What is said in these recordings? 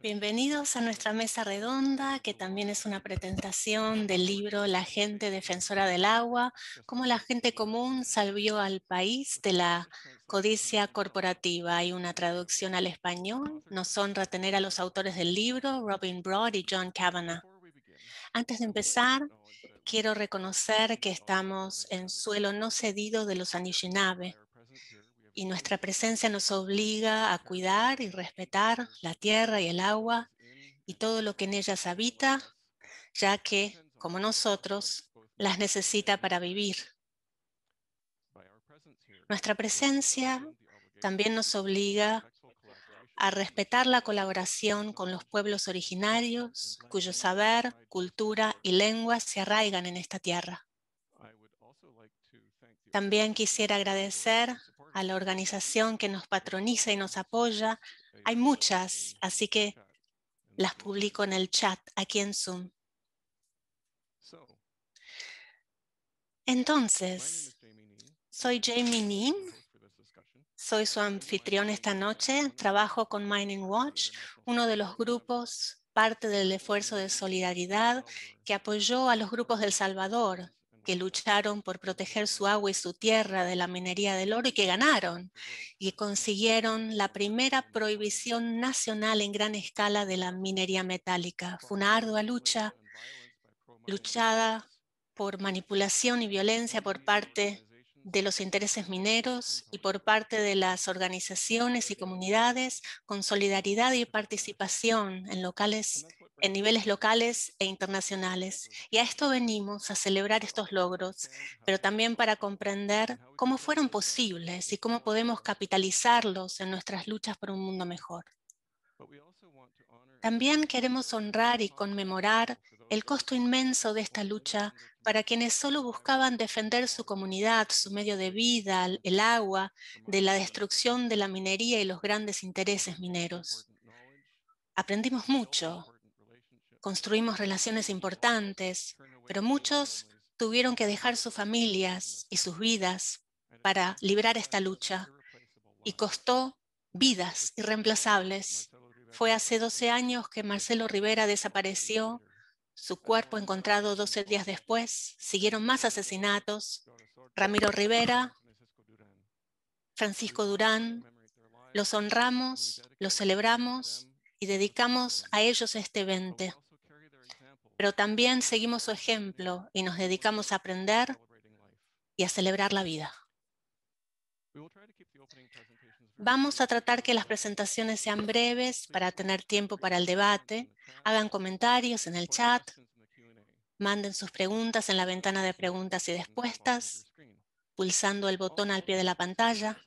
Bienvenidos a nuestra mesa redonda, que también es una presentación del libro La gente defensora del agua, cómo la gente común salvió al país de la codicia corporativa. Hay una traducción al español. Nos honra tener a los autores del libro, Robin Broad y John Kavanaugh. Antes de empezar, quiero reconocer que estamos en suelo no cedido de los Anishinaabe, y nuestra presencia nos obliga a cuidar y respetar la tierra y el agua y todo lo que en ellas habita, ya que, como nosotros, las necesita para vivir. Nuestra presencia también nos obliga a respetar la colaboración con los pueblos originarios cuyo saber, cultura y lengua se arraigan en esta tierra. También quisiera agradecer a la organización que nos patroniza y nos apoya. Hay muchas, así que las publico en el chat aquí en Zoom. Entonces, soy Jamie Nim, soy su anfitrión esta noche, trabajo con Mining Watch, uno de los grupos parte del esfuerzo de solidaridad que apoyó a los grupos del Salvador que lucharon por proteger su agua y su tierra de la minería del oro y que ganaron y consiguieron la primera prohibición nacional en gran escala de la minería metálica. Fue una ardua lucha, luchada por manipulación y violencia por parte de los intereses mineros y por parte de las organizaciones y comunidades con solidaridad y participación en locales en niveles locales e internacionales. Y a esto venimos, a celebrar estos logros, pero también para comprender cómo fueron posibles y cómo podemos capitalizarlos en nuestras luchas por un mundo mejor. También queremos honrar y conmemorar el costo inmenso de esta lucha para quienes solo buscaban defender su comunidad, su medio de vida, el agua, de la destrucción de la minería y los grandes intereses mineros. Aprendimos mucho, construimos relaciones importantes, pero muchos tuvieron que dejar sus familias y sus vidas para librar esta lucha y costó vidas irreemplazables. Fue hace 12 años que Marcelo Rivera desapareció, su cuerpo encontrado 12 días después, siguieron más asesinatos, Ramiro Rivera, Francisco Durán, los honramos, los celebramos y dedicamos a ellos este evento pero también seguimos su ejemplo y nos dedicamos a aprender y a celebrar la vida. Vamos a tratar que las presentaciones sean breves para tener tiempo para el debate. Hagan comentarios en el chat. Manden sus preguntas en la ventana de preguntas y respuestas, pulsando el botón al pie de la pantalla.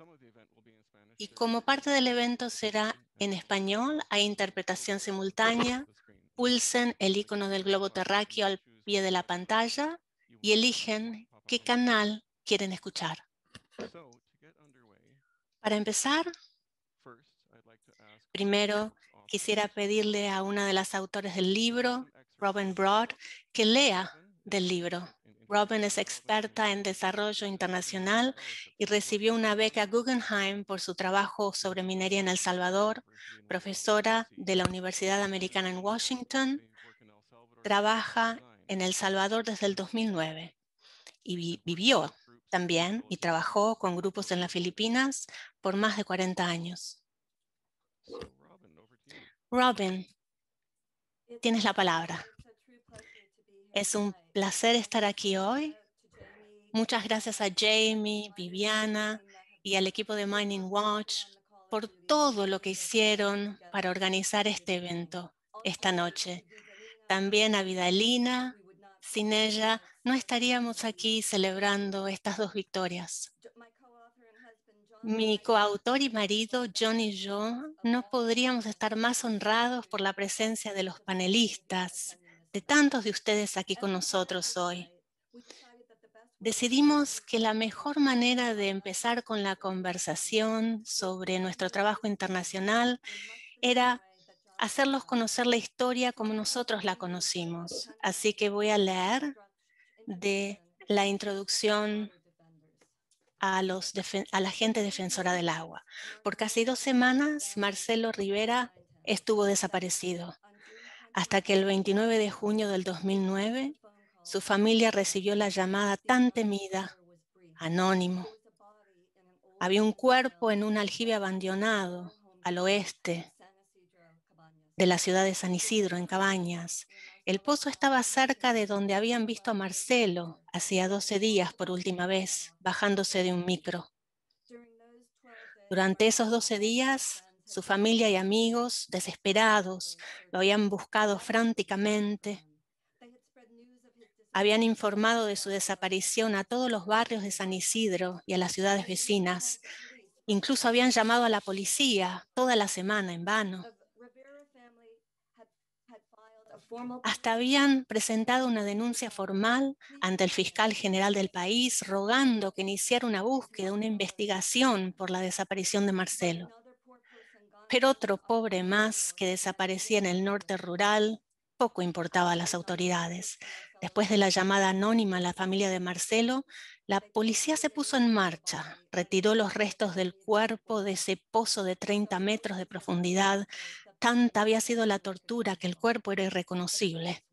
Y como parte del evento será en español, hay interpretación simultánea pulsen el icono del globo terráqueo al pie de la pantalla y eligen qué canal quieren escuchar. Para empezar, primero quisiera pedirle a una de las autores del libro, Robin Broad, que lea del libro. Robin es experta en desarrollo internacional y recibió una beca Guggenheim por su trabajo sobre minería en El Salvador, profesora de la Universidad Americana en Washington. Trabaja en El Salvador desde el 2009 y vivió también y trabajó con grupos en las Filipinas por más de 40 años. Robin, tienes la palabra. Es un placer estar aquí hoy. Muchas gracias a Jamie, Viviana y al equipo de Mining Watch por todo lo que hicieron para organizar este evento esta noche. También a Vidalina, sin ella no estaríamos aquí celebrando estas dos victorias. Mi coautor y marido, John y yo, no podríamos estar más honrados por la presencia de los panelistas de tantos de ustedes aquí con nosotros hoy. Decidimos que la mejor manera de empezar con la conversación sobre nuestro trabajo internacional era hacerlos conocer la historia como nosotros la conocimos. Así que voy a leer de la introducción a, la gente defensora del agua. Por casi dos semanas, Marcelo Rivera estuvo desaparecido hasta que el 29 de junio del 2009 su familia recibió la llamada tan temida, anónimo. Había un cuerpo en un aljibe abandonado al oeste de la ciudad de San Isidro, en Cabañas. El pozo estaba cerca de donde habían visto a Marcelo hacía 12 días por última vez, bajándose de un micro. Durante esos 12 días, su familia y amigos, desesperados, lo habían buscado fránticamente. Habían informado de su desaparición a todos los barrios de San Isidro y a las ciudades vecinas. Incluso habían llamado a la policía toda la semana en vano. Hasta habían presentado una denuncia formal ante el fiscal general del país, rogando que iniciara una búsqueda, una investigación por la desaparición de Marcelo pero otro pobre más que desaparecía en el norte rural poco importaba a las autoridades. Después de la llamada anónima a la familia de Marcelo, la policía se puso en marcha, retiró los restos del cuerpo de ese pozo de 30 metros de profundidad. Tanta había sido la tortura que el cuerpo era irreconocible.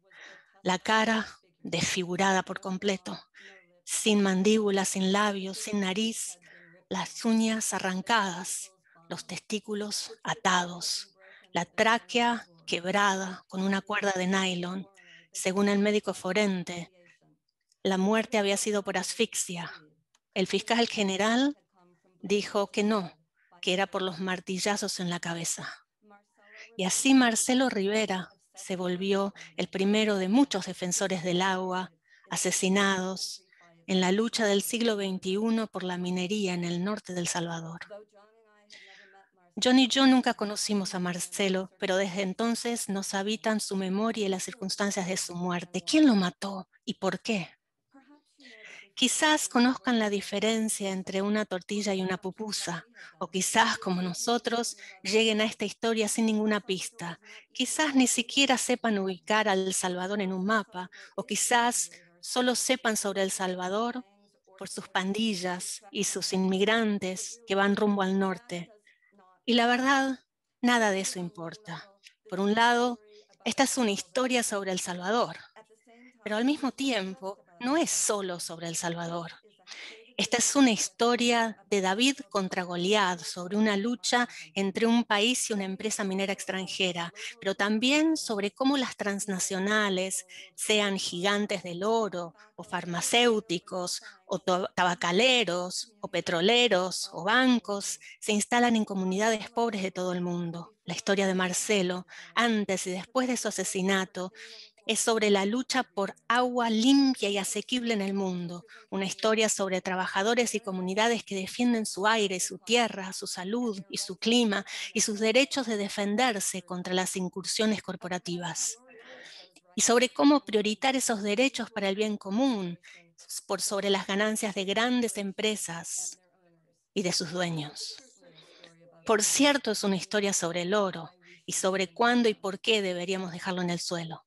La cara desfigurada por completo, sin mandíbula, sin labios, sin nariz, las uñas arrancadas, los testículos atados, la tráquea quebrada con una cuerda de nylon. Según el médico forente, la muerte había sido por asfixia. El fiscal general dijo que no, que era por los martillazos en la cabeza. Y así Marcelo Rivera se volvió el primero de muchos defensores del agua asesinados en la lucha del siglo XXI por la minería en el norte del Salvador. John y yo nunca conocimos a Marcelo, pero desde entonces nos habitan su memoria y las circunstancias de su muerte. ¿Quién lo mató y por qué? Quizás conozcan la diferencia entre una tortilla y una pupusa, o quizás, como nosotros, lleguen a esta historia sin ninguna pista. Quizás ni siquiera sepan ubicar al Salvador en un mapa, o quizás solo sepan sobre El Salvador por sus pandillas y sus inmigrantes que van rumbo al norte y la verdad, nada de eso importa. Por un lado, esta es una historia sobre El Salvador, pero al mismo tiempo no es solo sobre El Salvador. Esta es una historia de David contra Goliat, sobre una lucha entre un país y una empresa minera extranjera, pero también sobre cómo las transnacionales, sean gigantes del oro, o farmacéuticos, o tabacaleros, o petroleros, o bancos, se instalan en comunidades pobres de todo el mundo. La historia de Marcelo, antes y después de su asesinato, es sobre la lucha por agua limpia y asequible en el mundo, una historia sobre trabajadores y comunidades que defienden su aire, su tierra, su salud y su clima y sus derechos de defenderse contra las incursiones corporativas. Y sobre cómo prioritar esos derechos para el bien común, por sobre las ganancias de grandes empresas y de sus dueños. Por cierto, es una historia sobre el oro y sobre cuándo y por qué deberíamos dejarlo en el suelo.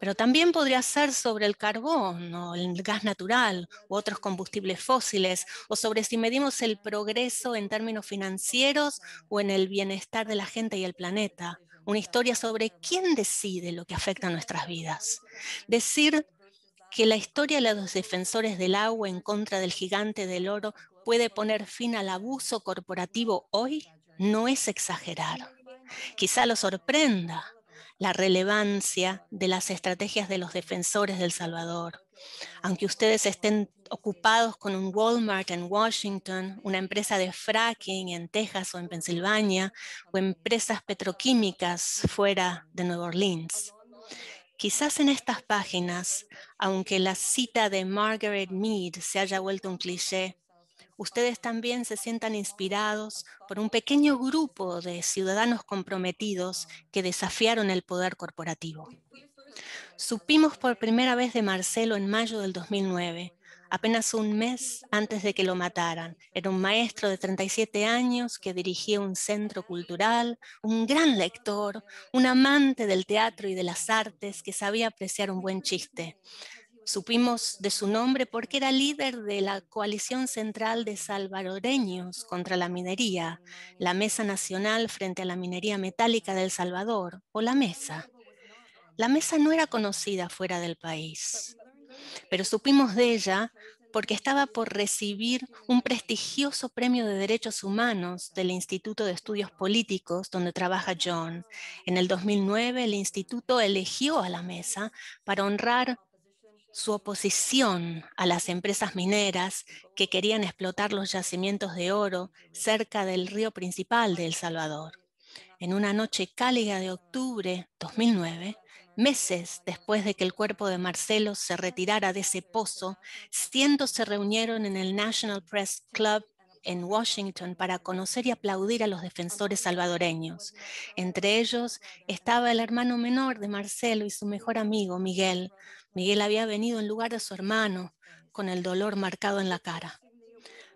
Pero también podría ser sobre el carbón o el gas natural u otros combustibles fósiles, o sobre si medimos el progreso en términos financieros o en el bienestar de la gente y el planeta. Una historia sobre quién decide lo que afecta a nuestras vidas. Decir que la historia de los defensores del agua en contra del gigante del oro puede poner fin al abuso corporativo hoy no es exagerar. Quizá lo sorprenda, la relevancia de las estrategias de los defensores del Salvador. Aunque ustedes estén ocupados con un Walmart en Washington, una empresa de fracking en Texas o en Pensilvania, o empresas petroquímicas fuera de Nueva Orleans. Quizás en estas páginas, aunque la cita de Margaret Mead se haya vuelto un cliché, ustedes también se sientan inspirados por un pequeño grupo de ciudadanos comprometidos que desafiaron el poder corporativo. Supimos por primera vez de Marcelo en mayo del 2009, apenas un mes antes de que lo mataran. Era un maestro de 37 años que dirigía un centro cultural, un gran lector, un amante del teatro y de las artes que sabía apreciar un buen chiste. Supimos de su nombre porque era líder de la coalición central de salvadoreños contra la minería, la Mesa Nacional frente a la Minería Metálica del Salvador, o la Mesa. La Mesa no era conocida fuera del país, pero supimos de ella porque estaba por recibir un prestigioso premio de derechos humanos del Instituto de Estudios Políticos donde trabaja John. En el 2009 el instituto eligió a la mesa para honrar su oposición a las empresas mineras que querían explotar los yacimientos de oro cerca del río principal de El Salvador. En una noche cálida de octubre 2009, meses después de que el cuerpo de Marcelo se retirara de ese pozo, cientos se reunieron en el National Press Club en Washington para conocer y aplaudir a los defensores salvadoreños. Entre ellos estaba el hermano menor de Marcelo y su mejor amigo, Miguel. Miguel había venido en lugar de su hermano, con el dolor marcado en la cara.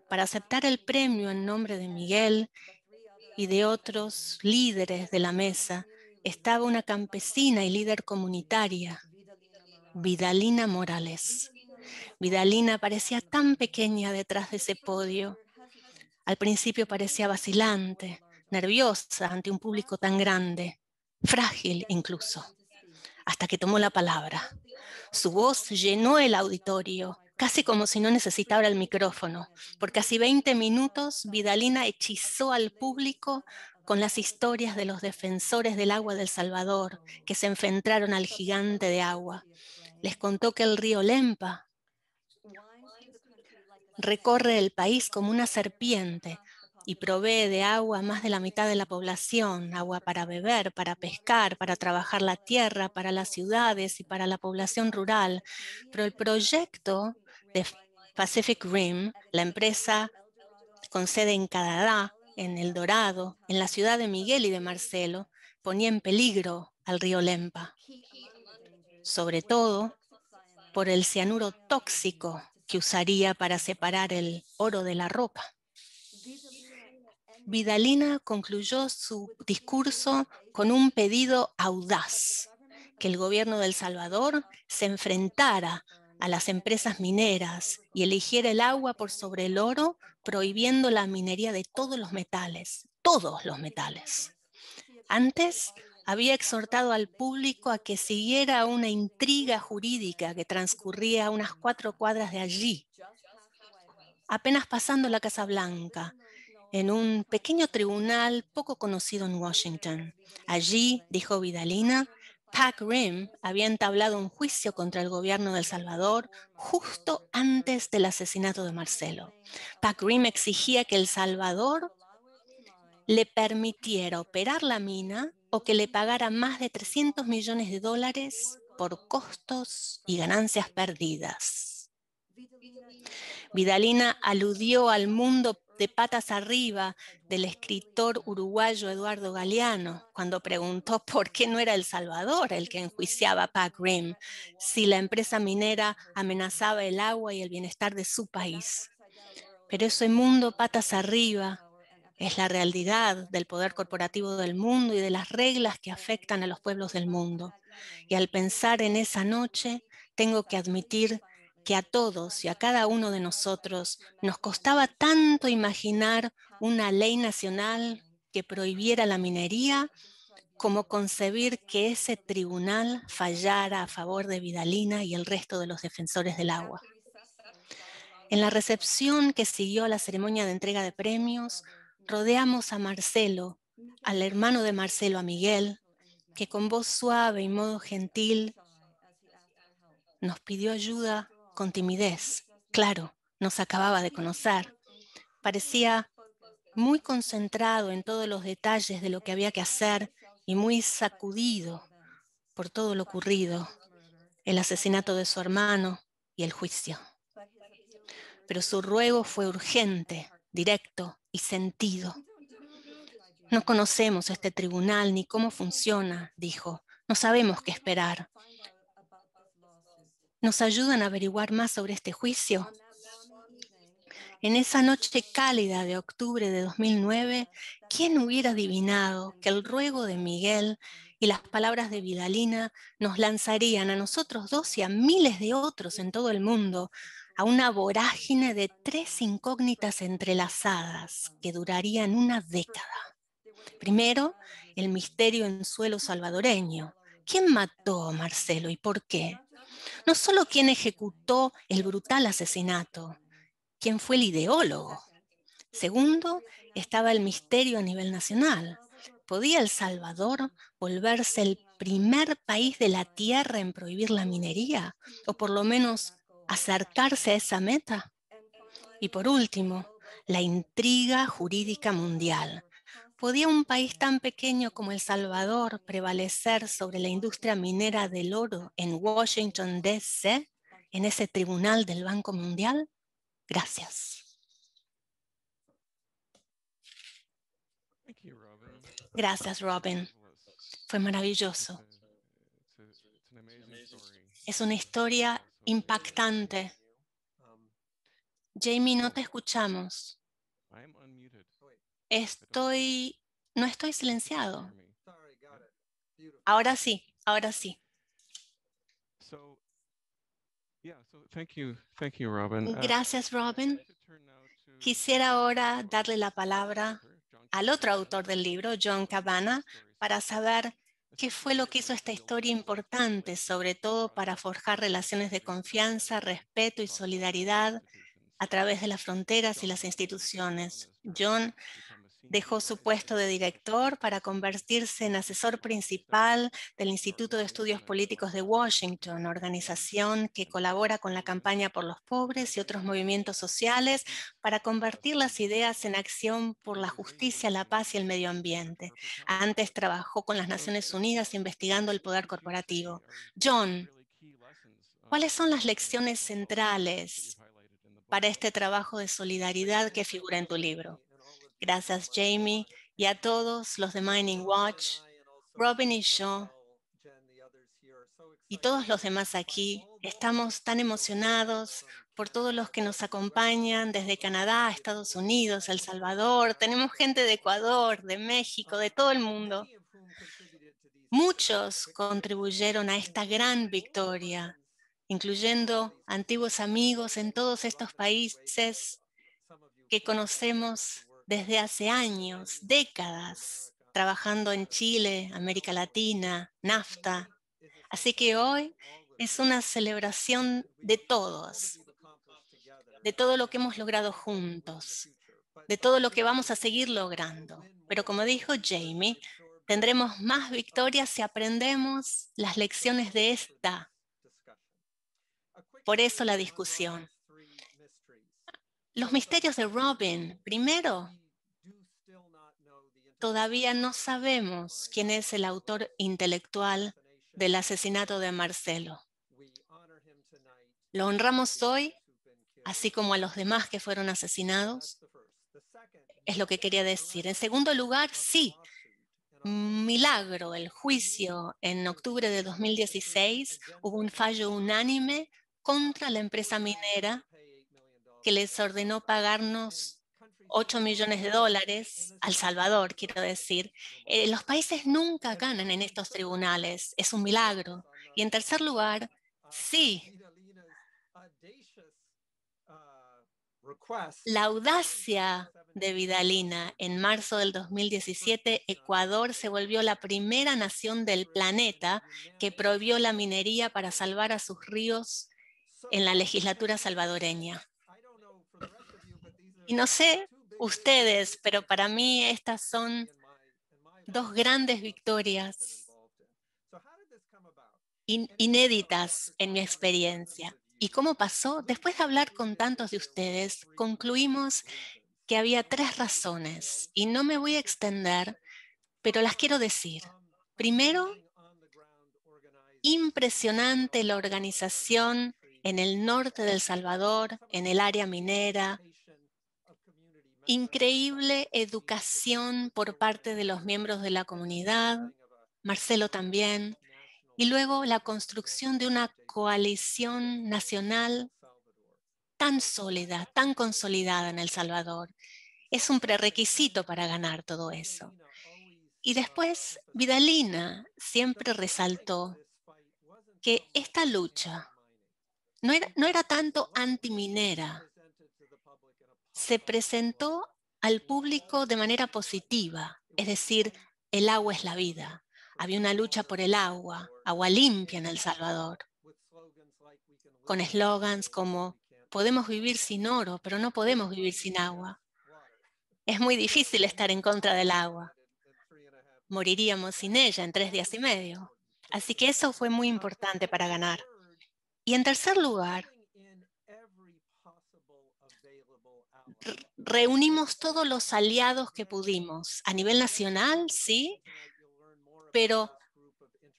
Para aceptar el premio en nombre de Miguel y de otros líderes de la mesa, estaba una campesina y líder comunitaria, Vidalina Morales. Vidalina parecía tan pequeña detrás de ese podio, al principio parecía vacilante, nerviosa ante un público tan grande, frágil incluso, hasta que tomó la palabra. Su voz llenó el auditorio, casi como si no necesitara el micrófono. Por casi 20 minutos, Vidalina hechizó al público con las historias de los defensores del agua del Salvador que se enfrentaron al gigante de agua. Les contó que el río Lempa recorre el país como una serpiente y provee de agua a más de la mitad de la población, agua para beber, para pescar, para trabajar la tierra, para las ciudades y para la población rural. Pero el proyecto de Pacific Rim, la empresa con sede en Canadá, en El Dorado, en la ciudad de Miguel y de Marcelo, ponía en peligro al río Lempa, sobre todo por el cianuro tóxico usaría para separar el oro de la ropa. Vidalina concluyó su discurso con un pedido audaz, que el gobierno del Salvador se enfrentara a las empresas mineras y eligiera el agua por sobre el oro, prohibiendo la minería de todos los metales, todos los metales. Antes había exhortado al público a que siguiera una intriga jurídica que transcurría a unas cuatro cuadras de allí, apenas pasando la Casa Blanca, en un pequeño tribunal poco conocido en Washington. Allí, dijo Vidalina, Pac Rim había entablado un juicio contra el gobierno de El Salvador justo antes del asesinato de Marcelo. Pac Rim exigía que El Salvador le permitiera operar la mina o que le pagara más de 300 millones de dólares por costos y ganancias perdidas. Vidalina aludió al mundo de patas arriba del escritor uruguayo Eduardo Galeano cuando preguntó por qué no era El Salvador el que enjuiciaba a Pac si la empresa minera amenazaba el agua y el bienestar de su país. Pero ese mundo patas arriba es la realidad del poder corporativo del mundo y de las reglas que afectan a los pueblos del mundo. Y al pensar en esa noche, tengo que admitir que a todos y a cada uno de nosotros nos costaba tanto imaginar una ley nacional que prohibiera la minería como concebir que ese tribunal fallara a favor de Vidalina y el resto de los defensores del agua. En la recepción que siguió a la ceremonia de entrega de premios, rodeamos a Marcelo, al hermano de Marcelo, a Miguel, que con voz suave y modo gentil nos pidió ayuda con timidez. Claro, nos acababa de conocer. Parecía muy concentrado en todos los detalles de lo que había que hacer y muy sacudido por todo lo ocurrido, el asesinato de su hermano y el juicio. Pero su ruego fue urgente, directo, y sentido. No conocemos este tribunal ni cómo funciona, dijo. No sabemos qué esperar. ¿Nos ayudan a averiguar más sobre este juicio? En esa noche cálida de octubre de 2009, ¿quién hubiera adivinado que el ruego de Miguel y las palabras de Vidalina nos lanzarían a nosotros dos y a miles de otros en todo el mundo a una vorágine de tres incógnitas entrelazadas que durarían una década. Primero, el misterio en suelo salvadoreño. ¿Quién mató a Marcelo y por qué? No solo quién ejecutó el brutal asesinato, quién fue el ideólogo. Segundo, estaba el misterio a nivel nacional. ¿Podía El Salvador volverse el primer país de la Tierra en prohibir la minería? O por lo menos acercarse a esa meta. Y por último, la intriga jurídica mundial. ¿Podía un país tan pequeño como El Salvador prevalecer sobre la industria minera del oro en Washington, D.C., en ese tribunal del Banco Mundial? Gracias. Gracias, Robin. Fue maravilloso. Es una historia impactante. Jamie, no te escuchamos. Estoy, no estoy silenciado. Ahora sí, ahora sí. Gracias, Robin. Quisiera ahora darle la palabra al otro autor del libro, John Cabana, para saber ¿Qué fue lo que hizo esta historia importante, sobre todo para forjar relaciones de confianza, respeto y solidaridad a través de las fronteras y las instituciones? John Dejó su puesto de director para convertirse en asesor principal del Instituto de Estudios Políticos de Washington, organización que colabora con la campaña por los pobres y otros movimientos sociales para convertir las ideas en acción por la justicia, la paz y el medio ambiente. Antes trabajó con las Naciones Unidas investigando el poder corporativo. John, ¿cuáles son las lecciones centrales para este trabajo de solidaridad que figura en tu libro? Gracias, Jamie, y a todos los de Mining Watch, Robin y yo, y todos los demás aquí. Estamos tan emocionados por todos los que nos acompañan desde Canadá, Estados Unidos, El Salvador. Tenemos gente de Ecuador, de México, de todo el mundo. Muchos contribuyeron a esta gran victoria, incluyendo antiguos amigos en todos estos países que conocemos desde hace años, décadas, trabajando en Chile, América Latina, NAFTA. Así que hoy es una celebración de todos, de todo lo que hemos logrado juntos, de todo lo que vamos a seguir logrando. Pero como dijo Jamie, tendremos más victorias si aprendemos las lecciones de esta. Por eso la discusión. Los misterios de Robin. Primero, todavía no sabemos quién es el autor intelectual del asesinato de Marcelo. Lo honramos hoy, así como a los demás que fueron asesinados. Es lo que quería decir. En segundo lugar, sí, milagro, el juicio en octubre de 2016, hubo un fallo unánime contra la empresa minera que les ordenó pagarnos 8 millones de dólares al Salvador, quiero decir. Eh, los países nunca ganan en estos tribunales, es un milagro. Y en tercer lugar, sí, la audacia de Vidalina. En marzo del 2017, Ecuador se volvió la primera nación del planeta que prohibió la minería para salvar a sus ríos en la legislatura salvadoreña. Y no sé ustedes, pero para mí estas son dos grandes victorias inéditas en mi experiencia. ¿Y cómo pasó? Después de hablar con tantos de ustedes, concluimos que había tres razones y no me voy a extender, pero las quiero decir. Primero, impresionante la organización en el norte del Salvador, en el área minera, increíble educación por parte de los miembros de la comunidad, Marcelo también, y luego la construcción de una coalición nacional tan sólida, tan consolidada en El Salvador. Es un prerequisito para ganar todo eso. Y después, Vidalina siempre resaltó que esta lucha no era, no era tanto antiminera, se presentó al público de manera positiva, es decir, el agua es la vida. Había una lucha por el agua, agua limpia en El Salvador, con eslogans como podemos vivir sin oro, pero no podemos vivir sin agua. Es muy difícil estar en contra del agua. Moriríamos sin ella en tres días y medio. Así que eso fue muy importante para ganar. Y en tercer lugar, reunimos todos los aliados que pudimos a nivel nacional, sí, pero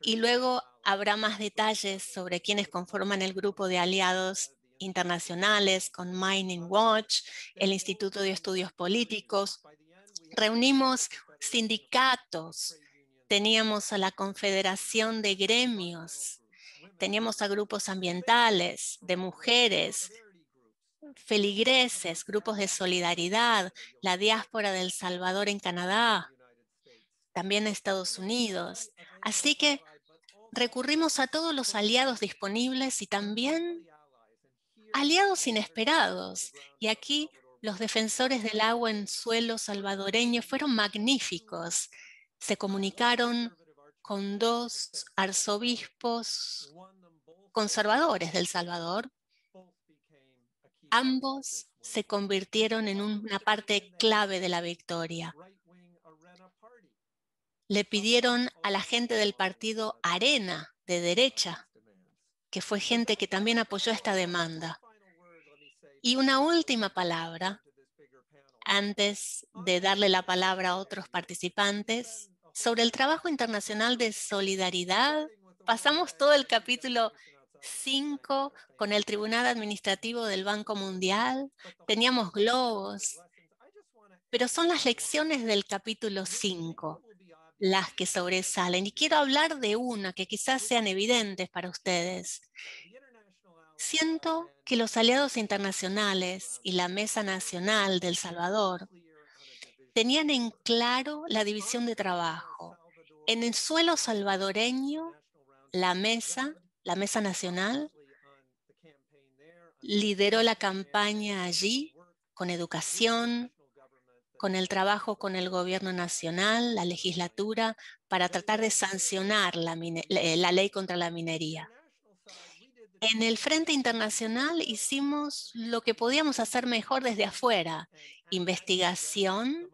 y luego habrá más detalles sobre quienes conforman el grupo de aliados internacionales con Mining Watch, el Instituto de Estudios Políticos. Reunimos sindicatos, teníamos a la Confederación de Gremios, teníamos a grupos ambientales, de mujeres, feligreses, grupos de solidaridad, la diáspora del Salvador en Canadá, también en Estados Unidos. Así que recurrimos a todos los aliados disponibles y también aliados inesperados. Y aquí los defensores del agua en suelo salvadoreño fueron magníficos. Se comunicaron con dos arzobispos conservadores del Salvador, Ambos se convirtieron en una parte clave de la victoria. Le pidieron a la gente del partido Arena, de derecha, que fue gente que también apoyó esta demanda. Y una última palabra, antes de darle la palabra a otros participantes, sobre el trabajo internacional de solidaridad. Pasamos todo el capítulo con el Tribunal Administrativo del Banco Mundial, teníamos globos, pero son las lecciones del capítulo 5 las que sobresalen. Y quiero hablar de una que quizás sean evidentes para ustedes. Siento que los aliados internacionales y la Mesa Nacional del Salvador tenían en claro la división de trabajo. En el suelo salvadoreño, la Mesa la Mesa Nacional, lideró la campaña allí con educación, con el trabajo con el gobierno nacional, la legislatura, para tratar de sancionar eh, la, ley contra la minería. En el Frente Internacional hicimos lo que podíamos hacer mejor desde afuera, investigación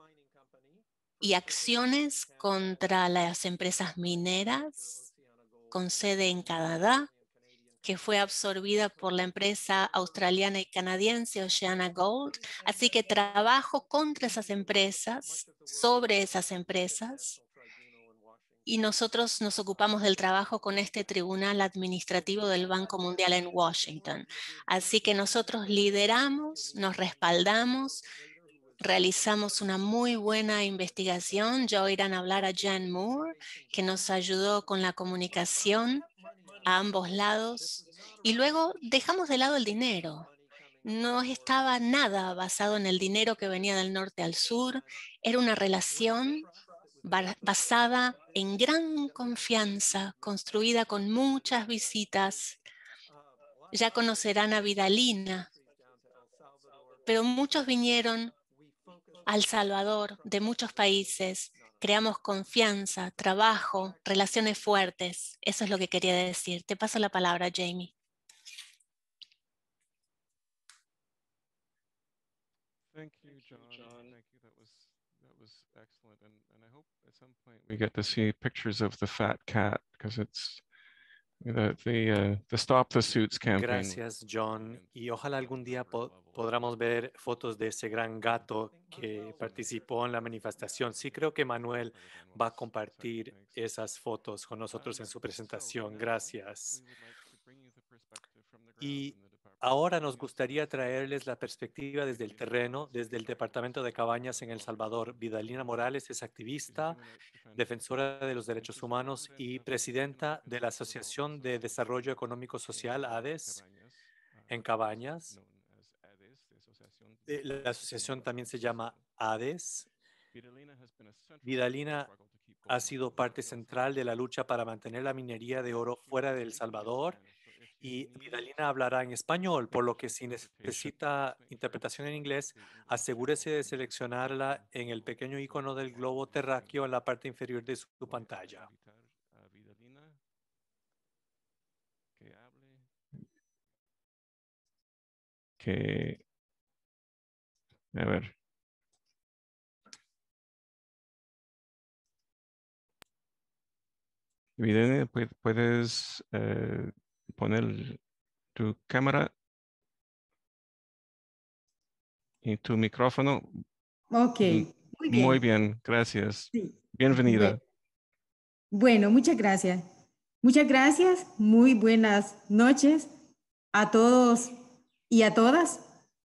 y acciones contra las empresas mineras con sede en Canadá, que fue absorbida por la empresa australiana y canadiense Oceana Gold. Así que trabajo contra esas empresas, sobre esas empresas, y nosotros nos ocupamos del trabajo con este Tribunal Administrativo del Banco Mundial en Washington. Así que nosotros lideramos, nos respaldamos realizamos una muy buena investigación. Ya oirán hablar a Jan Moore, que nos ayudó con la comunicación a ambos lados. Y luego dejamos de lado el dinero. No estaba nada basado en el dinero que venía del norte al sur. Era una relación basada en gran confianza, construida con muchas visitas. Ya conocerán a Vidalina, pero muchos vinieron el Salvador de muchos países, creamos confianza, trabajo, relaciones fuertes. Eso es lo que quería decir. Te paso la palabra, Jamie. Thank you, John. Thank you. That was that was excellent. And and I hope at some point we get to see pictures of the fat cat because it's Uh, Gracias, John. Y ojalá algún día podamos ver fotos de ese gran gato que participó en la manifestación. Sí, creo que Manuel va a compartir esas fotos con nosotros en su presentación. Gracias. Y Ahora nos gustaría traerles la perspectiva desde el terreno, desde el Departamento de Cabañas en El Salvador. Vidalina Morales es activista, defensora de los derechos humanos y presidenta de la Asociación de Desarrollo Económico Social, ADES, en Cabañas. Eh, la asociación también se llama ADES. Vidalina ha sido parte central de la lucha para mantener la minería de oro fuera de El Salvador y Vidalina hablará en español, por lo que si necesita interpretación en inglés, asegúrese de seleccionarla en el pequeño icono del globo terráqueo en la parte inferior de su pantalla. Que a ver. Vidalina, puedes eh, poner tu cámara y tu micrófono. Ok, mm, muy bien. gracias. Bienvenida. Bueno, muchas gracias. Muchas gracias, muy buenas noches a todos y a todas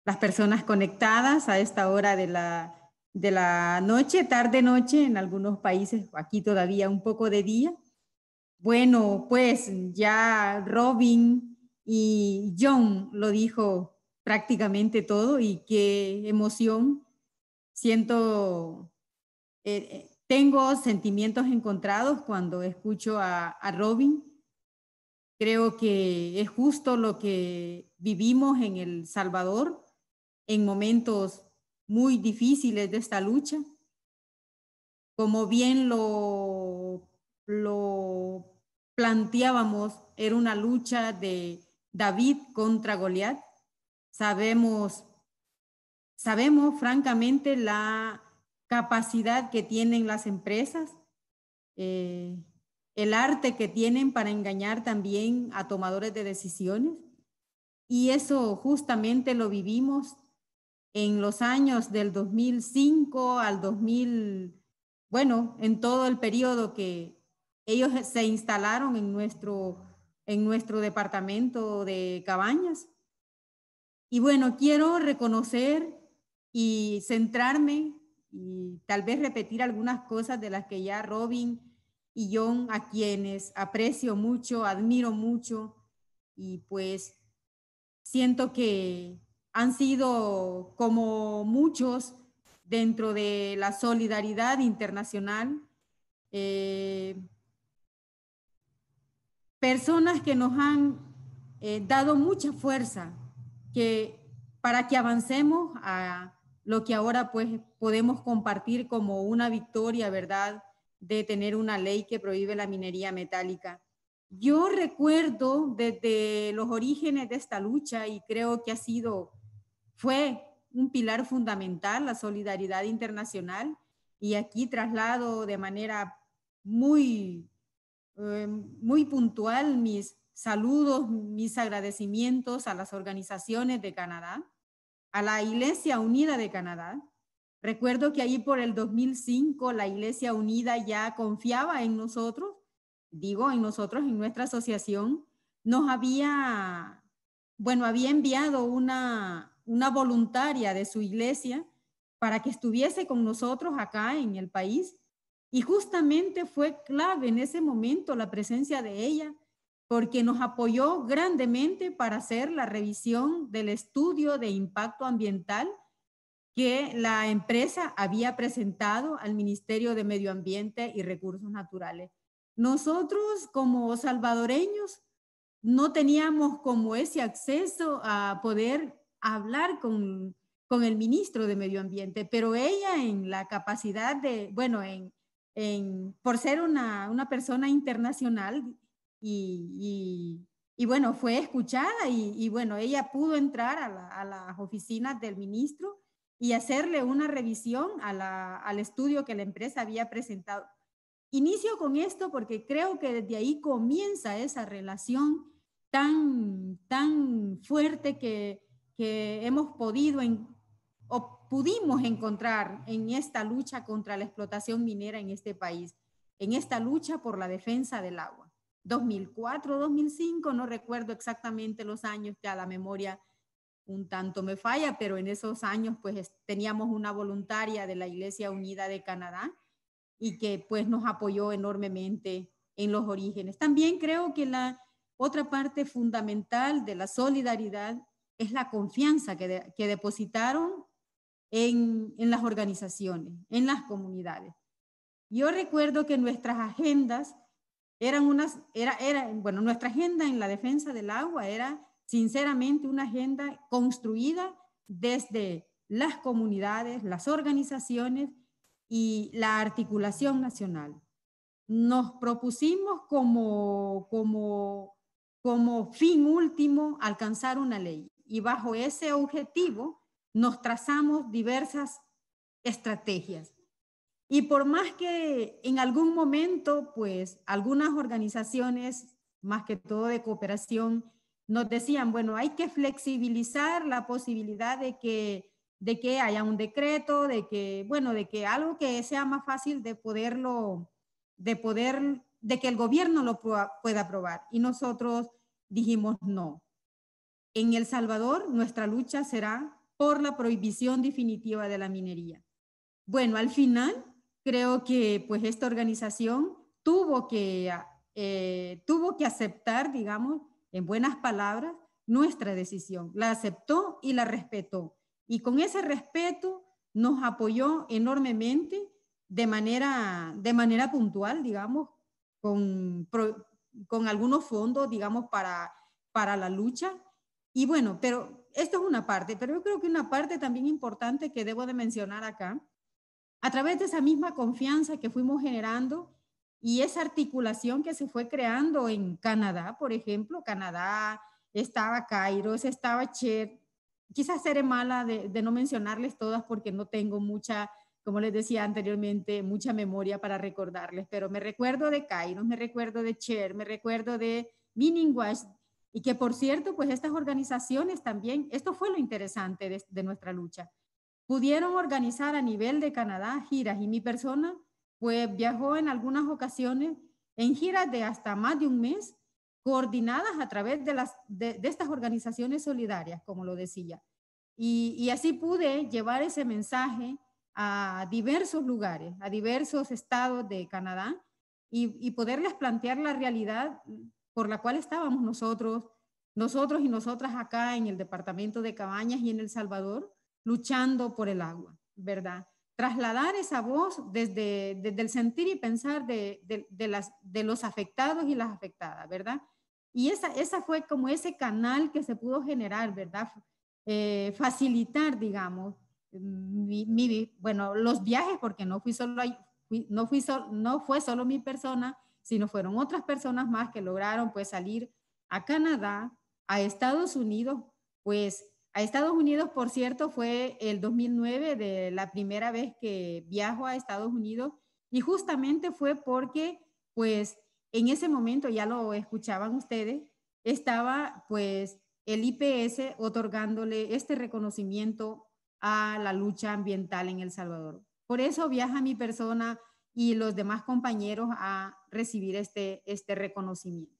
las personas conectadas a esta hora de la, de la noche, tarde-noche en algunos países, aquí todavía un poco de día. Bueno, pues ya Robin y John lo dijo prácticamente todo y qué emoción. Siento, eh, eh, tengo sentimientos encontrados cuando escucho a, a Robin. Creo que es justo lo que vivimos en El Salvador en momentos muy difíciles de esta lucha. Como bien lo lo planteábamos, era una lucha de David contra Goliat. Sabemos, sabemos francamente la capacidad que tienen las empresas, eh, el arte que tienen para engañar también a tomadores de decisiones. Y eso justamente lo vivimos en los años del 2005 al 2000, bueno, en todo el periodo que, ellos eh, se instalaron en nuestro, en nuestro departamento de cabañas. Y bueno, quiero reconocer y centrarme y tal vez repetir algunas cosas de las que ya Robin y John, a quienes aprecio mucho, admiro mucho y pues siento que han sido como muchos dentro de la solidaridad internacional, eh, personas que nos han eh, dado mucha fuerza que, para que avancemos a lo que ahora pues podemos compartir como una victoria, ¿verdad? De tener una ley que prohíbe la minería metálica. Yo recuerdo desde los orígenes de esta lucha y creo que ha sido, fue un pilar fundamental la solidaridad internacional y aquí traslado de manera muy eh, muy puntual mis saludos, mis agradecimientos a las organizaciones de Canadá, a la Iglesia Unida de Canadá. Recuerdo que ahí por el 2005 la Iglesia Unida ya confiaba en nosotros, digo en nosotros, en nuestra asociación, nos había, bueno, había enviado una, una voluntaria de su iglesia para que estuviese con nosotros acá en el país y justamente fue clave en ese momento la presencia de ella, porque nos apoyó grandemente para hacer la revisión del estudio de impacto ambiental que la empresa había presentado al Ministerio de Medio Ambiente y Recursos Naturales. Nosotros como salvadoreños no teníamos como ese acceso a poder hablar con, con el ministro de Medio Ambiente, pero ella en la capacidad de, bueno, en, por ser una, una persona internacional y, y, bueno, fue escuchada y, y bueno, ella pudo entrar a, las oficinas del ministro y hacerle una revisión al estudio que la empresa había presentado. Inicio con esto porque creo que desde ahí comienza esa relación tan, tan fuerte que, que hemos podido en, pudimos encontrar en esta lucha contra la explotación minera en este país, en esta lucha por la defensa del agua. 2004, 2005, no recuerdo exactamente los años, ya la memoria un tanto me falla, pero en esos años pues teníamos una voluntaria de la Iglesia Unida de Canadá y que pues nos apoyó enormemente en los orígenes. También creo que la otra parte fundamental de la solidaridad es la confianza que, que depositaron en, las organizaciones, en las comunidades. Yo recuerdo que nuestras agendas eran unas, era, era, bueno, nuestra agenda en la defensa del agua era sinceramente una agenda construida desde las comunidades, las organizaciones y la articulación nacional. Nos propusimos como, como, como fin último alcanzar una ley y bajo ese objetivo nos trazamos diversas estrategias. Y por más que en algún momento, pues algunas organizaciones, más que todo de cooperación, nos decían, bueno, hay que flexibilizar la posibilidad de que, de que haya un decreto, de que, bueno, de que algo que sea más fácil de poderlo, de poder, de que el gobierno lo pueda aprobar. Y nosotros dijimos no. En El Salvador nuestra lucha será por la prohibición definitiva de la minería. Bueno, al final creo que pues esta organización tuvo que, eh, tuvo que aceptar, digamos, en buenas palabras, nuestra decisión. La aceptó y la respetó. Y con ese respeto nos apoyó enormemente de manera, de manera puntual, digamos, con, con algunos fondos, digamos, para, para la lucha. Y bueno, pero esto es una parte, pero yo creo que una parte también importante que debo de mencionar acá, a través de esa misma confianza que fuimos generando y esa articulación que se fue creando en Canadá, por ejemplo, Canadá, estaba Kairos, estaba Cher, quizás seré mala de, no mencionarles todas porque no tengo mucha como les decía anteriormente, mucha memoria para recordarles, pero me recuerdo de Kairos, me recuerdo de Cher, me recuerdo de Meaning y que por cierto, pues estas organizaciones también, esto fue lo interesante de, nuestra lucha, pudieron organizar a nivel de Canadá giras y mi persona pues viajó en algunas ocasiones en giras de hasta más de un mes coordinadas a través de, las, de, estas organizaciones solidarias, como lo decía. Y, así pude llevar ese mensaje a diversos lugares, a diversos estados de Canadá y poderles plantear la realidad por la cual estábamos nosotros, nosotros y nosotras acá en el departamento de Cabañas y en El Salvador, luchando por el agua, ¿verdad? Trasladar esa voz desde, desde el sentir y pensar de, las, de los afectados y las afectadas, ¿verdad? Y esa, esa fue como ese canal que se pudo generar, ¿verdad? Eh, facilitar, digamos, mi, bueno, los viajes, porque no fui solo, no, fui no fue solo mi persona, sino fueron otras personas más que lograron pues salir a Canadá, a Estados Unidos, pues a Estados Unidos, por cierto, fue el 2009 de la primera vez que viajo a Estados Unidos y justamente fue porque pues en ese momento, ya lo escuchaban ustedes, estaba pues el IPS otorgándole este reconocimiento a la lucha ambiental en El Salvador. Por eso viaja mi persona y los demás compañeros a recibir este, este reconocimiento.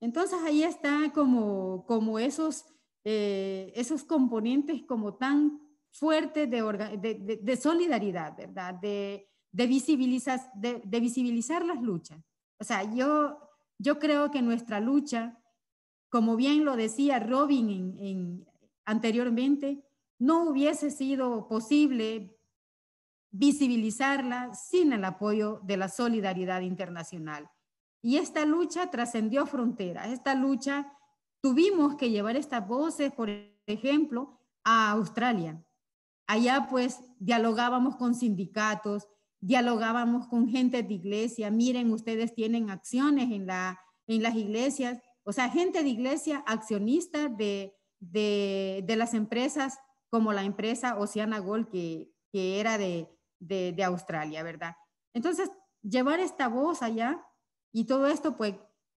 Entonces ahí está como, como esos, eh, esos componentes como tan fuertes de, de, solidaridad, ¿verdad? De, visibilizar, de, visibilizar las luchas. O sea, yo, yo creo que nuestra lucha, como bien lo decía Robin anteriormente, no hubiese sido posible visibilizarla sin el apoyo de la solidaridad internacional. Y esta lucha trascendió fronteras, esta lucha tuvimos que llevar estas voces, por ejemplo, a Australia. Allá pues dialogábamos con sindicatos, dialogábamos con gente de iglesia, miren, ustedes tienen acciones en, la, en las iglesias, o sea, gente de iglesia accionista de, de, de las empresas como la empresa Oceana Gold, que, que era de, de, Australia, ¿verdad? Entonces, llevar esta voz allá y todo esto, pues,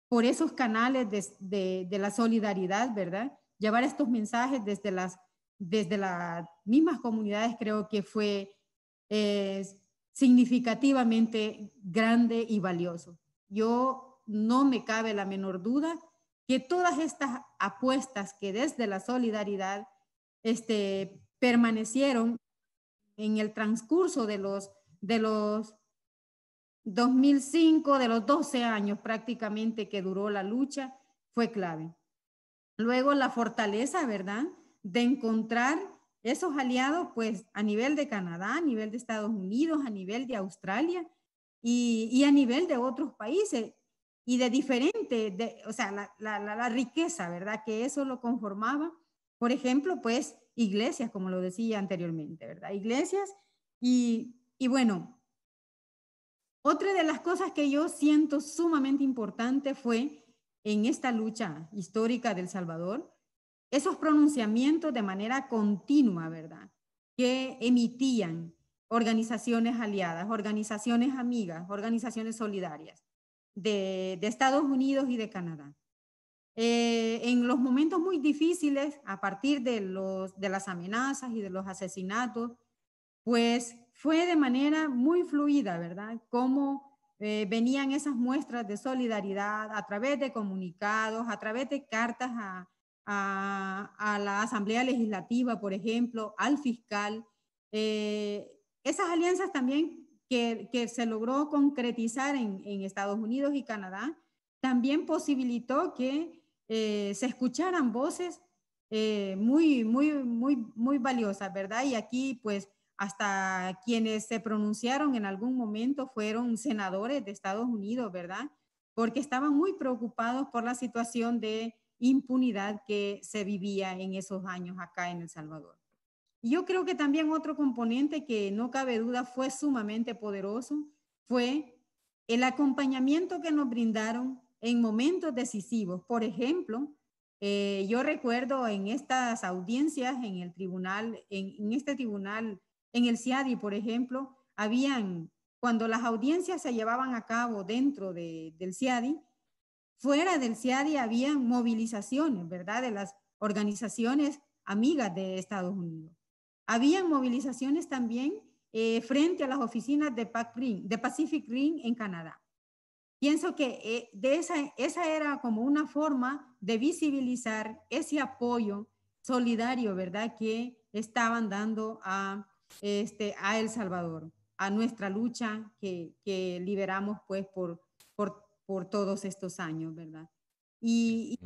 por esos canales de, la solidaridad, ¿verdad? Llevar estos mensajes desde las, desde las mismas comunidades creo que fue eh, significativamente grande y valioso. Yo no me cabe la menor duda que todas estas apuestas que desde la solidaridad este, permanecieron en el transcurso de los, de los 2005, de los 12 años prácticamente que duró la lucha, fue clave. Luego la fortaleza, ¿verdad? De encontrar esos aliados, pues a nivel de Canadá, a nivel de Estados Unidos, a nivel de Australia y, a nivel de otros países y de diferente, de, o sea, la, la riqueza, ¿verdad? Que eso lo conformaba. Por ejemplo, pues iglesias, como lo decía anteriormente, ¿verdad? Iglesias y, y bueno, otra de las cosas que yo siento sumamente importante fue en esta lucha histórica del Salvador, esos pronunciamientos de manera continua, ¿verdad? Que emitían organizaciones aliadas, organizaciones amigas, organizaciones solidarias de, de Estados Unidos y de Canadá. Eh, en los momentos muy difíciles, a partir de, los, de las amenazas y de los asesinatos, pues fue de manera muy fluida, ¿verdad? Cómo eh, venían esas muestras de solidaridad a través de comunicados, a través de cartas a, a, la Asamblea Legislativa, por ejemplo, al fiscal. Eh, esas alianzas también que, que, se logró concretizar en Estados Unidos y Canadá, también posibilitó que eh, se escucharan voces eh, muy, muy, muy, muy valiosas, ¿verdad? Y aquí, pues, hasta quienes se pronunciaron en algún momento fueron senadores de Estados Unidos, ¿verdad? Porque estaban muy preocupados por la situación de impunidad que se vivía en esos años acá en El Salvador. Y yo creo que también otro componente que no cabe duda fue sumamente poderoso fue el acompañamiento que nos brindaron en momentos decisivos. Por ejemplo, eh, yo recuerdo en estas audiencias en el tribunal, en, este tribunal, en el CIADI, por ejemplo, habían, cuando las audiencias se llevaban a cabo dentro del CIADI, fuera del CIADI habían movilizaciones, ¿verdad? De las organizaciones amigas de Estados Unidos. Habían movilizaciones también eh, frente a las oficinas de, PAC de Pacific Ring en Canadá. Pienso que eh, de esa, esa era como una forma de visibilizar ese apoyo solidario, ¿verdad? Que estaban dando a, este, a El Salvador, a nuestra lucha que, que liberamos pues por, por, por, todos estos años, ¿verdad? Y,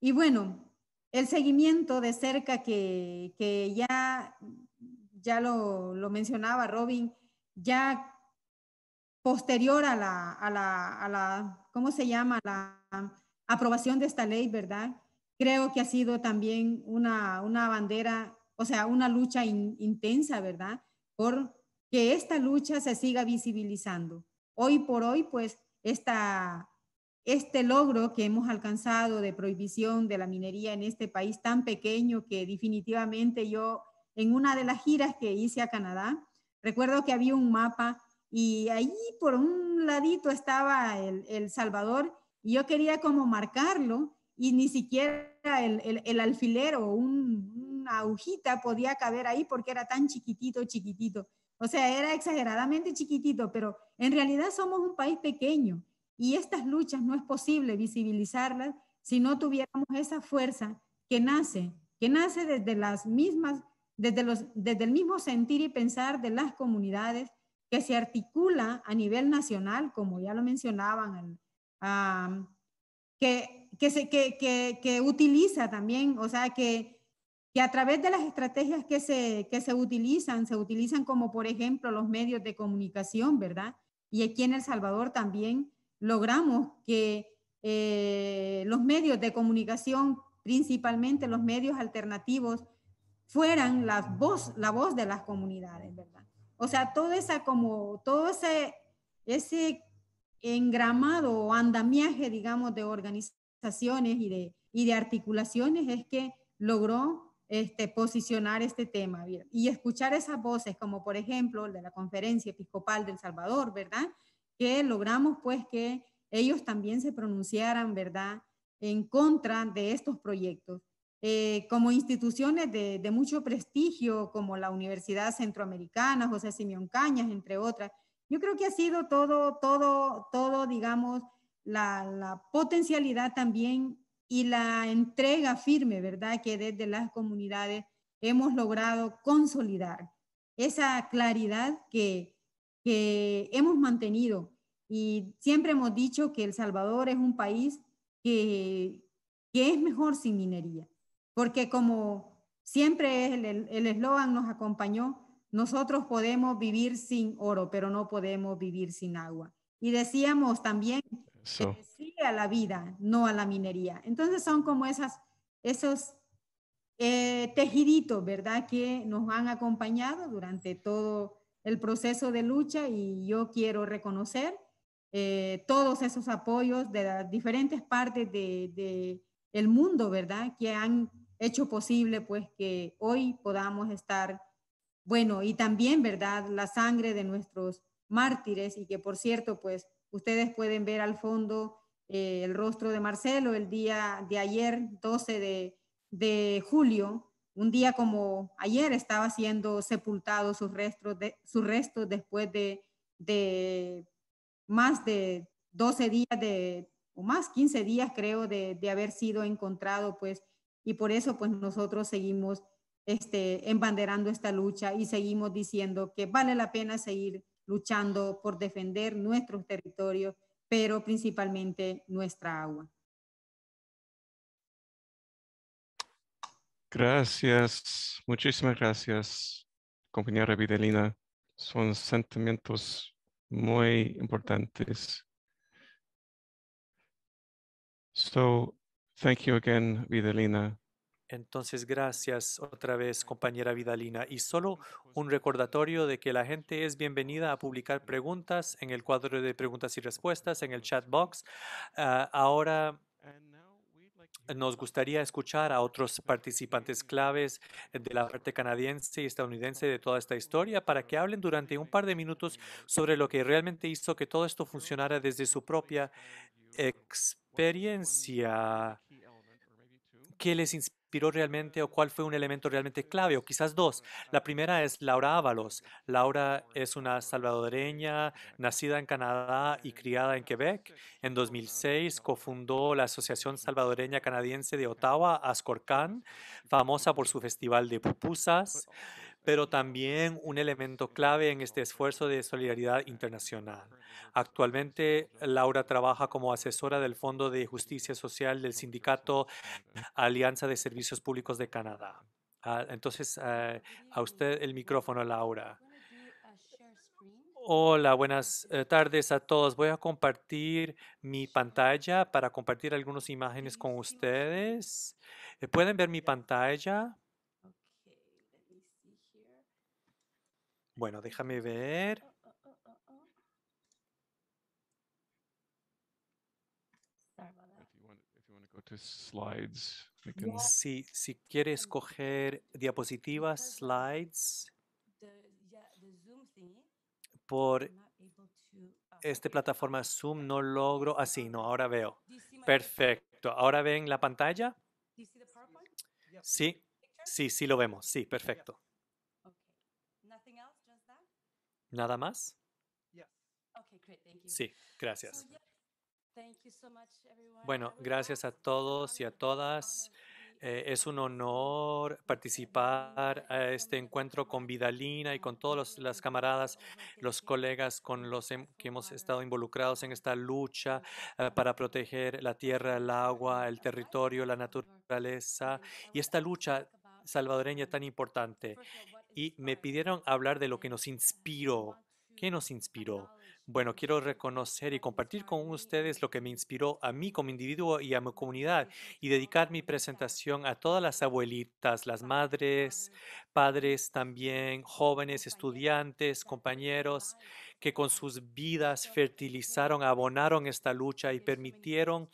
y, bueno, el seguimiento de cerca que, que ya, ya lo, lo mencionaba Robin, ya posterior a la, a la, ¿cómo se llama? La aprobación de esta ley, ¿verdad? Creo que ha sido también una, una bandera, o sea, una lucha intensa, ¿verdad? Por que esta lucha se siga visibilizando. Hoy por hoy, pues, esta, este logro que hemos alcanzado de prohibición de la minería en este país tan pequeño que definitivamente yo, en una de las giras que hice a Canadá, recuerdo que había un mapa y ahí por un ladito estaba el, Salvador y yo quería como marcarlo y ni siquiera el, el, alfiler o una agujita podía caber ahí porque era tan chiquitito, chiquitito. O sea, era exageradamente chiquitito, pero en realidad somos un país pequeño y estas luchas no es posible visibilizarlas si no tuviéramos esa fuerza que nace, que nace desde las mismas, desde, los, desde el mismo sentir y pensar de las comunidades, que se articula a nivel nacional, como ya lo mencionaban, que, se, que, utiliza también, o sea, que, que a través de las estrategias que se, se utilizan, se utilizan como por ejemplo los medios de comunicación, ¿verdad? Y aquí en El Salvador también logramos que eh, los medios de comunicación, principalmente los medios alternativos, fueran la voz, la voz de las comunidades, ¿verdad? O sea, todo esa como, todo ese, ese engramado o andamiaje, digamos, de organizaciones y de, y de articulaciones es que logró este, posicionar este tema y escuchar esas voces, como por ejemplo el de la Conferencia Episcopal del Salvador, ¿verdad? Que logramos pues que ellos también se pronunciaran, ¿verdad? En contra de estos proyectos. Eh, como instituciones de, mucho prestigio, como la Universidad Centroamericana, José Simeón Cañas, entre otras. Yo creo que ha sido todo, todo, todo, digamos, la, la potencialidad también y la entrega firme, ¿verdad?, que desde las comunidades hemos logrado consolidar. Esa claridad que, que hemos mantenido. Y siempre hemos dicho que El Salvador es un país que, que es mejor sin minería porque como siempre el eslogan nos acompañó, nosotros podemos vivir sin oro, pero no podemos vivir sin agua. Y decíamos también que sí a la vida, no a la minería. Entonces son como esas, esos eh, tejiditos, ¿verdad? Que nos han acompañado durante todo el proceso de lucha y yo quiero reconocer eh, todos esos apoyos de las diferentes partes del de, de el mundo, ¿verdad? Que han hecho posible pues que hoy podamos estar, bueno, y también, ¿verdad? La sangre de nuestros mártires y que por cierto, pues ustedes pueden ver al fondo eh, el rostro de Marcelo el día de ayer, 12 de, julio, un día como ayer estaba siendo sepultado sus restos, de, sus restos después de, de más de 12 días de, o más 15 días creo, de, de haber sido encontrado pues y por eso, pues nosotros seguimos este, embanderando esta lucha y seguimos diciendo que vale la pena seguir luchando por defender nuestros territorios, pero principalmente nuestra agua. Gracias, muchísimas gracias, compañera Videlina. Son sentimientos muy importantes. So, again, Vidalina. Entonces, gracias otra vez, compañera Vidalina. Y solo un recordatorio de que la gente es bienvenida a publicar preguntas en el cuadro de preguntas y respuestas, en el chat box. Ah, ahora nos gustaría escuchar a otros participantes claves de la parte canadiense y estadounidense de toda esta historia para que hablen durante un par de minutos sobre lo que realmente hizo que todo esto funcionara desde su propia experiencia experiencia que les inspiró realmente o cuál fue un elemento realmente clave, o quizás dos. La primera es Laura Ábalos. Laura es una salvadoreña nacida en Canadá y criada en Quebec. En 2006 cofundó la Asociación Salvadoreña Canadiense de Ottawa, Ascorcan, famosa por su festival de pupusas pero también un elemento clave en este esfuerzo de solidaridad internacional. Actualmente, Laura trabaja como asesora del Fondo de Justicia Social del Sindicato Alianza de Servicios Públicos de Canadá. Ah, entonces, eh, a usted el micrófono, Laura. Hola, buenas eh, tardes a todos. Voy a compartir mi pantalla para compartir algunas imágenes con ustedes. Eh, ¿Pueden ver mi pantalla? Bueno, déjame ver. Si, si quieres coger diapositivas, slides, por ah. esta plataforma Zoom no logro. Así, ah, sí, no, ahora veo. Perfecto. ¿Ahora ven la pantalla? Sí, sí, sí lo vemos. Sí, perfecto. ¿Nada más? Sí, gracias. Bueno, gracias a todos y a todas. Eh, es un honor participar a este encuentro con Vidalina y con todos las camaradas, los colegas con los em, que hemos estado involucrados en esta lucha eh, para proteger la tierra, el agua, el territorio, la naturaleza. Y esta lucha salvadoreña tan importante. Y me pidieron hablar de lo que nos inspiró. ¿Qué nos inspiró? Bueno, quiero reconocer y compartir con ustedes lo que me inspiró a mí como individuo y a mi comunidad y dedicar mi presentación a todas las abuelitas, las madres, padres también, jóvenes, estudiantes, compañeros, que con sus vidas fertilizaron, abonaron esta lucha y permitieron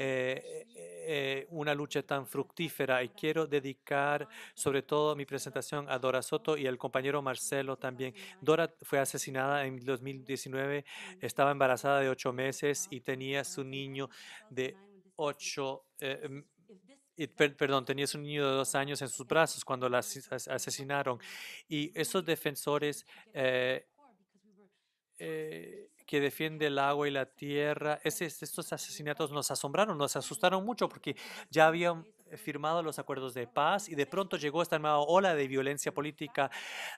eh, eh, una lucha tan fructífera y quiero dedicar sobre todo mi presentación a Dora Soto y al compañero Marcelo también. Dora fue asesinada en 2019, estaba embarazada de ocho meses y tenía su niño de ocho eh, em, perdón, tenía su niño de dos años en sus brazos cuando la asesinaron. Y esos defensores que defiende el agua y la tierra. Es, estos asesinatos nos asombraron, nos asustaron mucho porque ya había... Eh, firmado los acuerdos de paz y de pronto llegó esta nueva ola de violencia política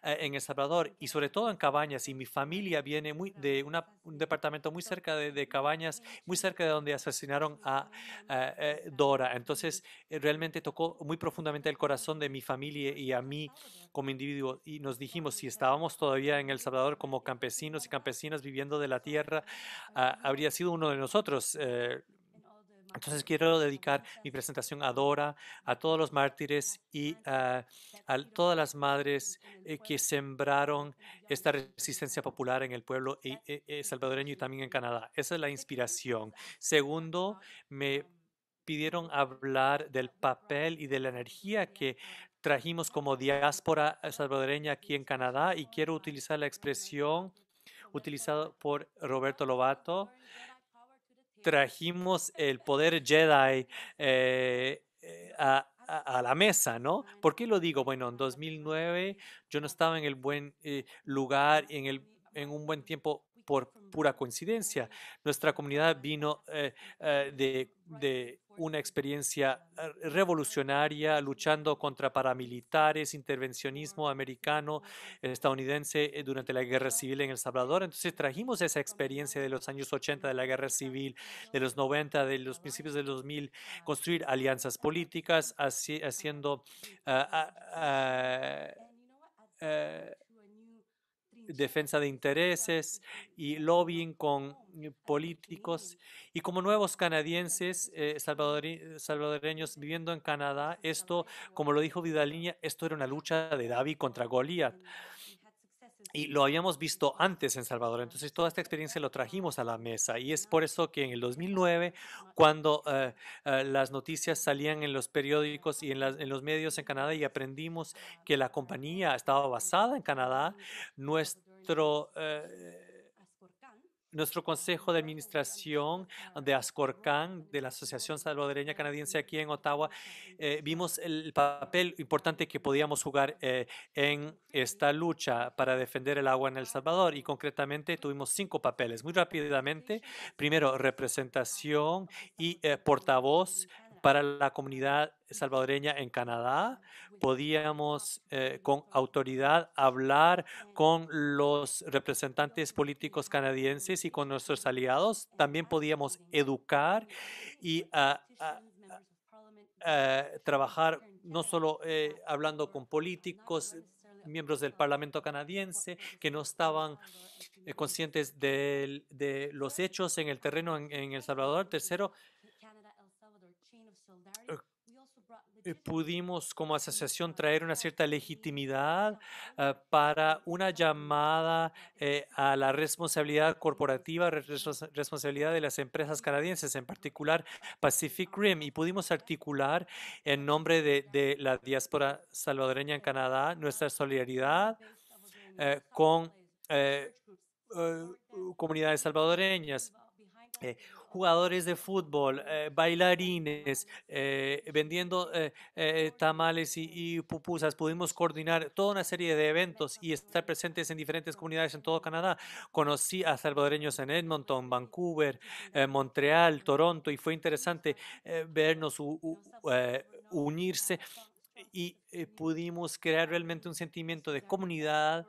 eh, en El Salvador y sobre todo en Cabañas. Y mi familia viene muy, de un departamento muy cerca de, Cabañas, muy cerca de donde asesinaron a, eh, Dora. Entonces realmente tocó muy profundamente el corazón de mi familia y a mí como individuo. Y nos dijimos, si estábamos todavía en El Salvador como campesinos y campesinas viviendo de la tierra, ah, habría sido uno de nosotros. Entonces quiero dedicar mi presentación a Dora, a todos los mártires y a, todas las madres eh, que sembraron esta resistencia popular en el pueblo eh, eh, salvadoreño y también en Canadá. Esa es la inspiración. Segundo, me pidieron hablar del papel y de la energía que trajimos como diáspora salvadoreña aquí en Canadá y quiero utilizar la expresión utilizada por Roberto Lobato trajimos el poder Jedi eh, eh, a, la mesa, ¿no? ¿Por qué lo digo? Bueno, en 2009 yo no estaba en el buen eh, lugar, en, el, en un buen tiempo por pura coincidencia. Nuestra comunidad vino eh, eh, de, una experiencia eh, revolucionaria luchando contra paramilitares, intervencionismo americano, estadounidense durante la guerra civil en El Salvador. Entonces trajimos esa experiencia de los años 80 de la guerra civil, de los 90, de los principios del 2000, construir alianzas políticas, haciendo... Ah, ah, ah, defensa de intereses y lobbying con eh, políticos. Y como nuevos canadienses eh, salvadoreños viviendo en Canadá, esto, como lo dijo Vidaliña, esto era una lucha de David contra Goliat y lo habíamos visto antes en Salvador. Entonces toda esta experiencia lo trajimos a la mesa y es por eso que en el 2009, cuando eh, eh, las noticias salían en los periódicos y en, los medios en Canadá y aprendimos que la compañía estaba basada en Canadá, nuestro... Eh, nuestro Consejo de Administración de Ascorcan, de la Asociación Salvadoreña Canadiense aquí en Ottawa, eh, vimos el papel importante que podíamos jugar eh, en esta lucha para defender el agua en El Salvador y concretamente tuvimos cinco papeles. Muy rápidamente, primero representación y eh, portavoz para la comunidad salvadoreña en Canadá. Podíamos eh, con autoridad hablar con los representantes políticos canadienses y con nuestros aliados. También podíamos educar y ah, ah, ah, eh, trabajar no solo eh, hablando con políticos, miembros del Parlamento canadiense que no estaban conscientes de, los hechos en el terreno en El Salvador. Tercero, eh, eh, pudimos como asociación traer una cierta legitimidad eh, para una llamada a la responsabilidad corporativa, responsabilidad de las empresas canadienses, en particular Pacific Rim, y pudimos articular en nombre de, la diáspora salvadoreña en Canadá nuestra solidaridad con comunidades salvadoreñas jugadores de fútbol, eh, bailarines, eh, vendiendo eh, tamales y, pupusas. Pudimos coordinar toda una serie de eventos y estar presentes en diferentes comunidades en todo Canadá. Conocí a salvadoreños en Edmonton, Vancouver, Montreal, Toronto y fue interesante vernos unirse y pudimos crear realmente un sentimiento de comunidad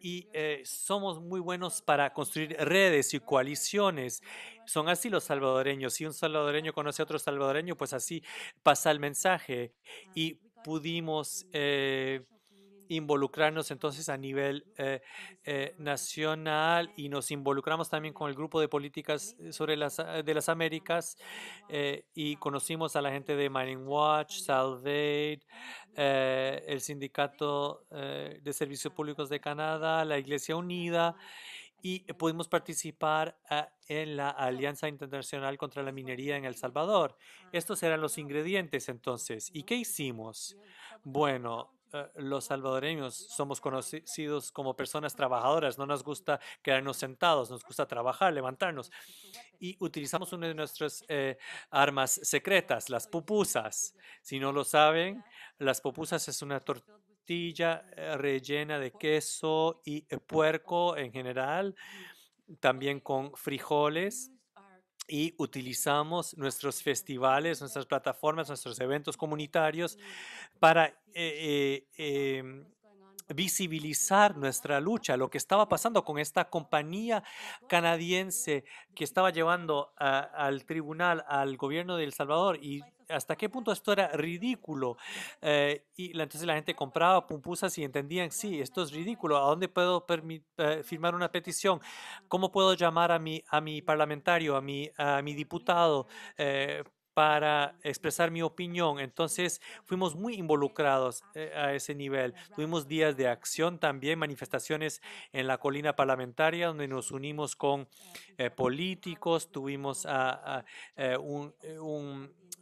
y eh, somos muy buenos para construir redes y coaliciones. Son así los salvadoreños. Si un salvadoreño conoce a otro salvadoreño, pues así pasa el mensaje. Y pudimos eh, involucrarnos entonces a nivel eh, eh, nacional y nos involucramos también con el grupo de políticas eh, sobre las, de las Américas y conocimos a la gente de Mining Watch, Salvade, el Sindicato de Servicios Públicos de Canadá, la Iglesia Unida y pudimos participar ah, en la Alianza Internacional contra la Minería en El Salvador. Estos eran los ingredientes entonces. ¿Y qué hicimos? Bueno, eh, los salvadoreños somos conocidos como personas trabajadoras. No nos gusta quedarnos sentados, nos gusta trabajar, levantarnos. Y utilizamos una de nuestras eh, armas secretas, las pupusas. Si no lo saben, las pupusas es una tortilla eh, rellena de queso y puerco en general, también con frijoles y utilizamos nuestros festivales, nuestras plataformas, nuestros eventos comunitarios para eh, eh, em, visibilizar nuestra lucha, lo que estaba pasando con esta compañía canadiense que estaba llevando al tribunal al gobierno de El Salvador y hasta qué punto esto era ridículo. Eh, y entonces la gente compraba pumpusas y entendían, sí, esto es ridículo, ¿a dónde puedo eh, firmar una petición? ¿Cómo puedo llamar a mi, a mi parlamentario, a mi, a mi diputado? Eh, para expresar mi opinión. Entonces fuimos muy involucrados a ese nivel. Tuvimos días de acción también, manifestaciones en la colina parlamentaria donde nos unimos con políticos, tuvimos a un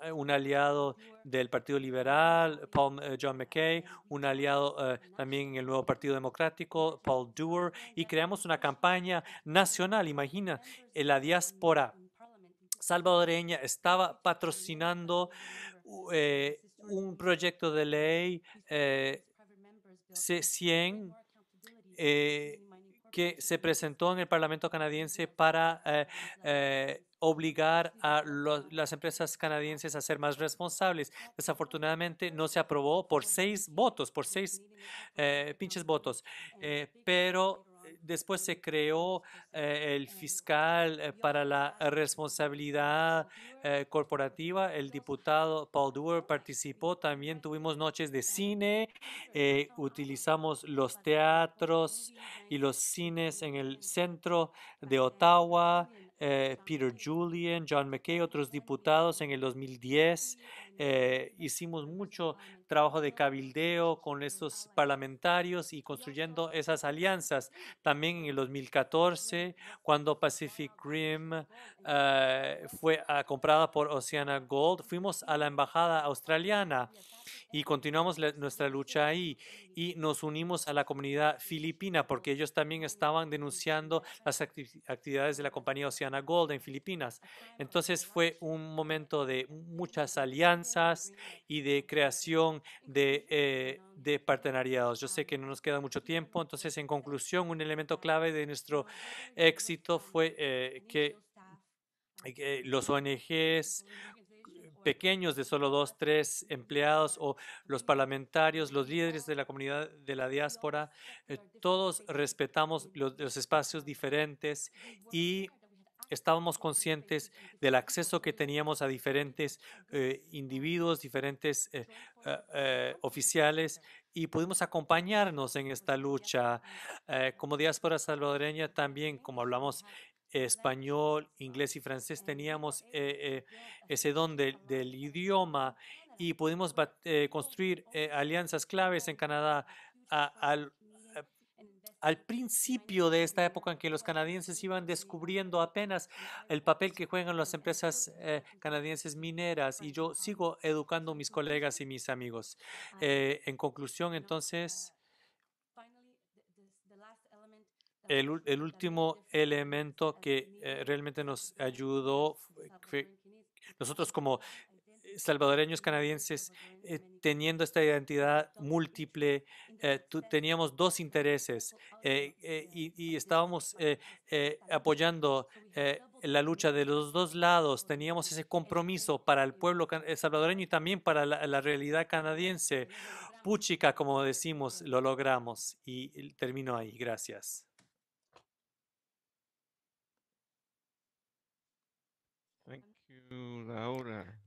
eh, un aliado del Partido Liberal, eh, John McKay, un aliado eh, también en el nuevo Partido Democrático, Paul Dewar, y creamos una campaña nacional. Imagina, la diáspora salvadoreña estaba patrocinando un proyecto de ley C100 que se presentó en el Parlamento canadiense para obligar a las empresas canadienses a ser más responsables. Desafortunadamente no se aprobó por seis votos, por seis eh, pinches votos, eh, pero eh, después se creó el fiscal para la responsabilidad corporativa, el diputado Paul Dewar participó, también tuvimos noches de cine, utilizamos los teatros y los cines en el centro de Ottawa eh, Peter Julian, John McKay, otros diputados en el 2010. Eh, hicimos mucho trabajo de cabildeo con estos parlamentarios y construyendo esas alianzas. También en el 2014, cuando Pacific Rim eh, fue ah, comprada por Oceana Gold, fuimos a la embajada australiana y continuamos nuestra lucha ahí y nos unimos a la comunidad filipina porque ellos también estaban denunciando las actividades de la compañía Oceana Gold en Filipinas. Entonces fue un momento de muchas alianzas y de creación de, eh, de partenariados. Yo sé que no nos queda mucho tiempo, entonces en conclusión, un elemento clave de nuestro éxito fue eh, que eh, los ONGs pequeños de solo dos, tres empleados o los parlamentarios, los líderes de la comunidad de la diáspora, todos respetamos los, espacios diferentes y estábamos conscientes del acceso que teníamos a diferentes eh, individuos, diferentes eh, eh, oficiales, y pudimos acompañarnos en esta lucha. como diáspora salvadoreña también, como hablamos español, inglés y francés, teníamos ese don del idioma y pudimos construir alianzas claves en Canadá al al principio de esta época en que los canadienses iban descubriendo apenas el papel que juegan las empresas eh, canadienses mineras y yo sigo educando a mis colegas y mis amigos. Eh, en conclusión, entonces, el, último elemento que eh, realmente nos ayudó, fue, nosotros como eh, salvadoreños canadienses eh, teniendo esta identidad múltiple, eh, teníamos dos intereses y, estábamos apoyando la lucha de los dos lados, teníamos ese compromiso para el pueblo salvadoreño y también para la, la realidad canadiense. Puchica, como decimos, lo logramos y termino ahí. Gracias. Mm,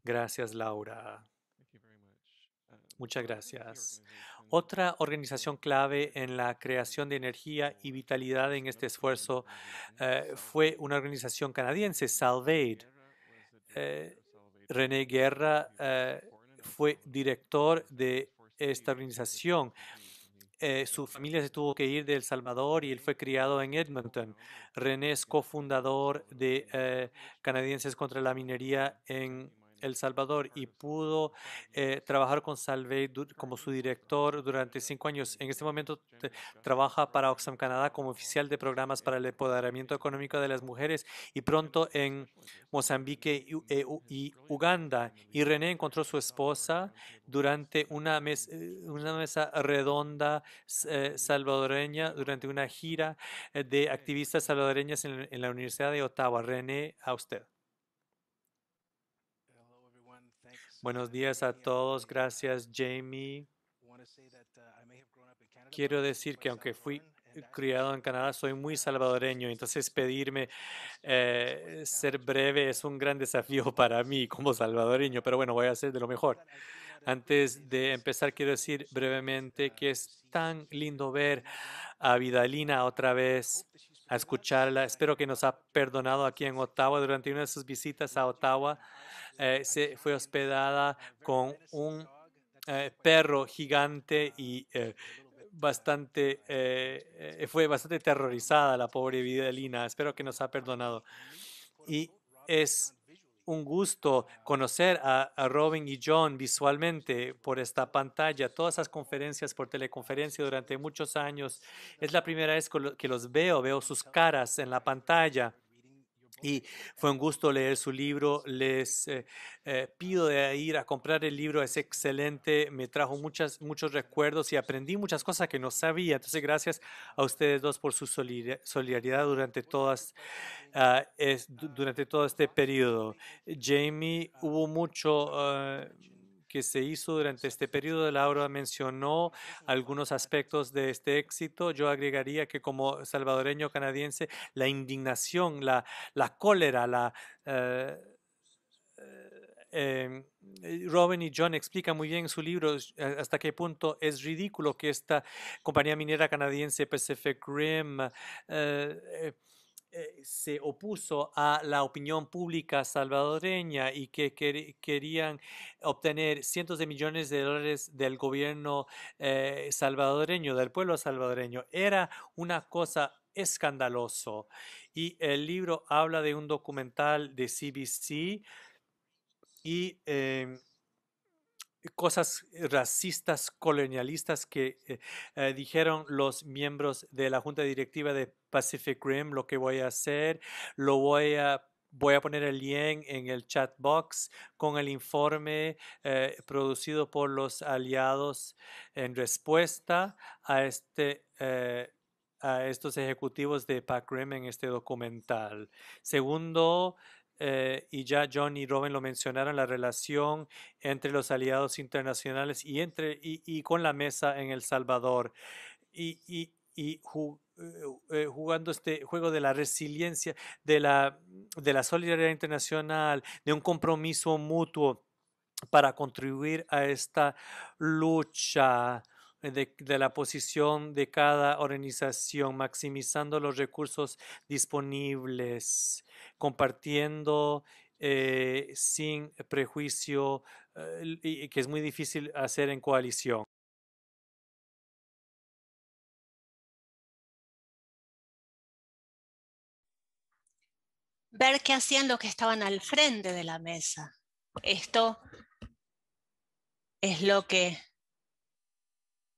gracias, Laura. Um, Muchas gracias. Otra organización clave en la creación de energía y vitalidad en este esfuerzo eh, fue una organización canadiense, Salvate. Eh, René Guerra eh, fue director de esta e organización. Eh, su familia se tuvo que ir de El Salvador y él fue criado en Edmonton. René es cofundador de eh, Canadienses contra la Minería en el Salvador y pudo eh, trabajar con Salve como su director durante cinco años. En este momento trabaja para Oxfam Canadá como oficial de programas para el empoderamiento económico de las mujeres y pronto en Mozambique eh, y, Uganda. Y René encontró a su esposa durante una, eh, una mesa redonda salvadoreña durante una gira de activistas salvadoreñas en la Universidad de Ottawa. René, a usted. Buenos días a todos. Gracias, Jamie. Quiero decir que aunque fui criado en Canadá, soy muy salvadoreño, entonces pedirme eh, ser breve es un gran desafío para mí como salvadoreño, pero bueno, voy a hacer de lo mejor. Antes de empezar, quiero decir brevemente que es tan lindo ver a Vidalina otra vez, a escucharla. Espero que nos ha perdonado aquí en Ottawa durante una de sus visitas a Ottawa. Eh, se fue hospedada con un eh, perro gigante y eh, bastante fue bastante terrorizada la pobre vida Lina. Espero que nos ha perdonado. Y es un gusto conocer a, a, Robin y John visualmente por esta pantalla, todas esas conferencias por teleconferencia durante muchos años. Es la primera vez que los veo, veo sus caras en la pantalla. Y fue un gusto leer su libro. Les eh, eh, pido de ir a comprar el libro. Es excelente. Me trajo muchas, muchos recuerdos y aprendí muchas cosas que no sabía. Entonces, gracias a ustedes dos por su solidaridad durante, todas, ah, durante todo este periodo. Jamie, hubo mucho... Ah, que se hizo durante este periodo. Laura mencionó algunos aspectos de este éxito. Yo agregaría que como salvadoreño canadiense, la indignación, la, la cólera, la... Eh, eh, eh, Robin y John explican muy bien en su libro hasta qué punto es ridículo que esta compañía minera canadiense Pacific Rim eh, se opuso a la opinión pública salvadoreña y que, querían obtener cientos de millones de dólares del gobierno eh, salvadoreño, del pueblo salvadoreño. Era una cosa escandaloso. Y el libro habla de un documental de CBC y eh, cosas racistas, colonialistas que dijeron los miembros de la junta directiva de Pacific Rim, lo que voy a hacer, lo voy a Voy a poner el lien en el chat box con el informe eh, producido por los aliados en respuesta a, este, eh, a estos ejecutivos de Pac Rim en este documental. Segundo, eh, y ya John y Robin lo mencionaron, la relación entre los aliados internacionales y, entre, y, con la mesa en El Salvador. Y, y, y eh, eh, jugando este juego de la resiliencia, de la, de la solidaridad internacional, de un compromiso mutuo para contribuir a esta lucha de, la posición de cada organización, maximizando los recursos disponibles, compartiendo eh, sin prejuicio, que es muy difícil hacer en coalición. ver qué hacían los que estaban al frente de la mesa. Esto es lo que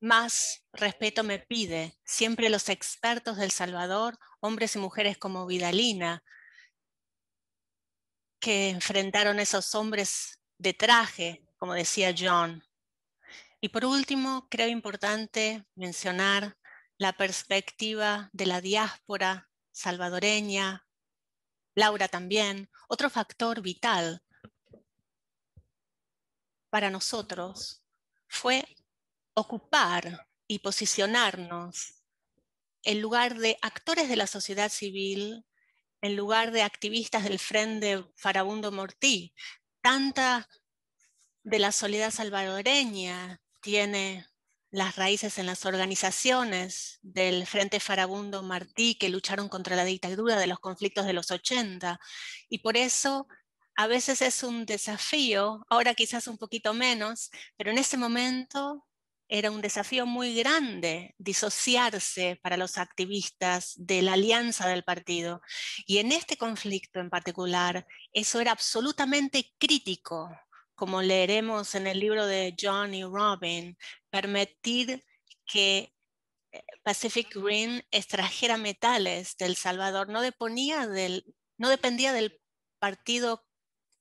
más respeto me pide. Siempre los expertos del Salvador, hombres y mujeres como Vidalina, que enfrentaron a esos hombres de traje, como decía John. Y por último, creo importante mencionar la perspectiva de la diáspora salvadoreña, Laura también, otro factor vital para nosotros fue ocupar y posicionarnos en lugar de actores de la sociedad civil, en lugar de activistas del Frente Farabundo Mortí. Tanta de la soledad salvadoreña tiene las raíces en las organizaciones del Frente Farabundo Martí que lucharon contra la dictadura de los conflictos de los 80. Y por eso a veces es un desafío, ahora quizás un poquito menos, pero en ese momento era un desafío muy grande disociarse para los activistas de la alianza del partido. Y en este conflicto en particular, eso era absolutamente crítico como leeremos en el libro de John y Robin, permitir que eh, Pacific Green extrajera metales del Salvador. No, no dependía del partido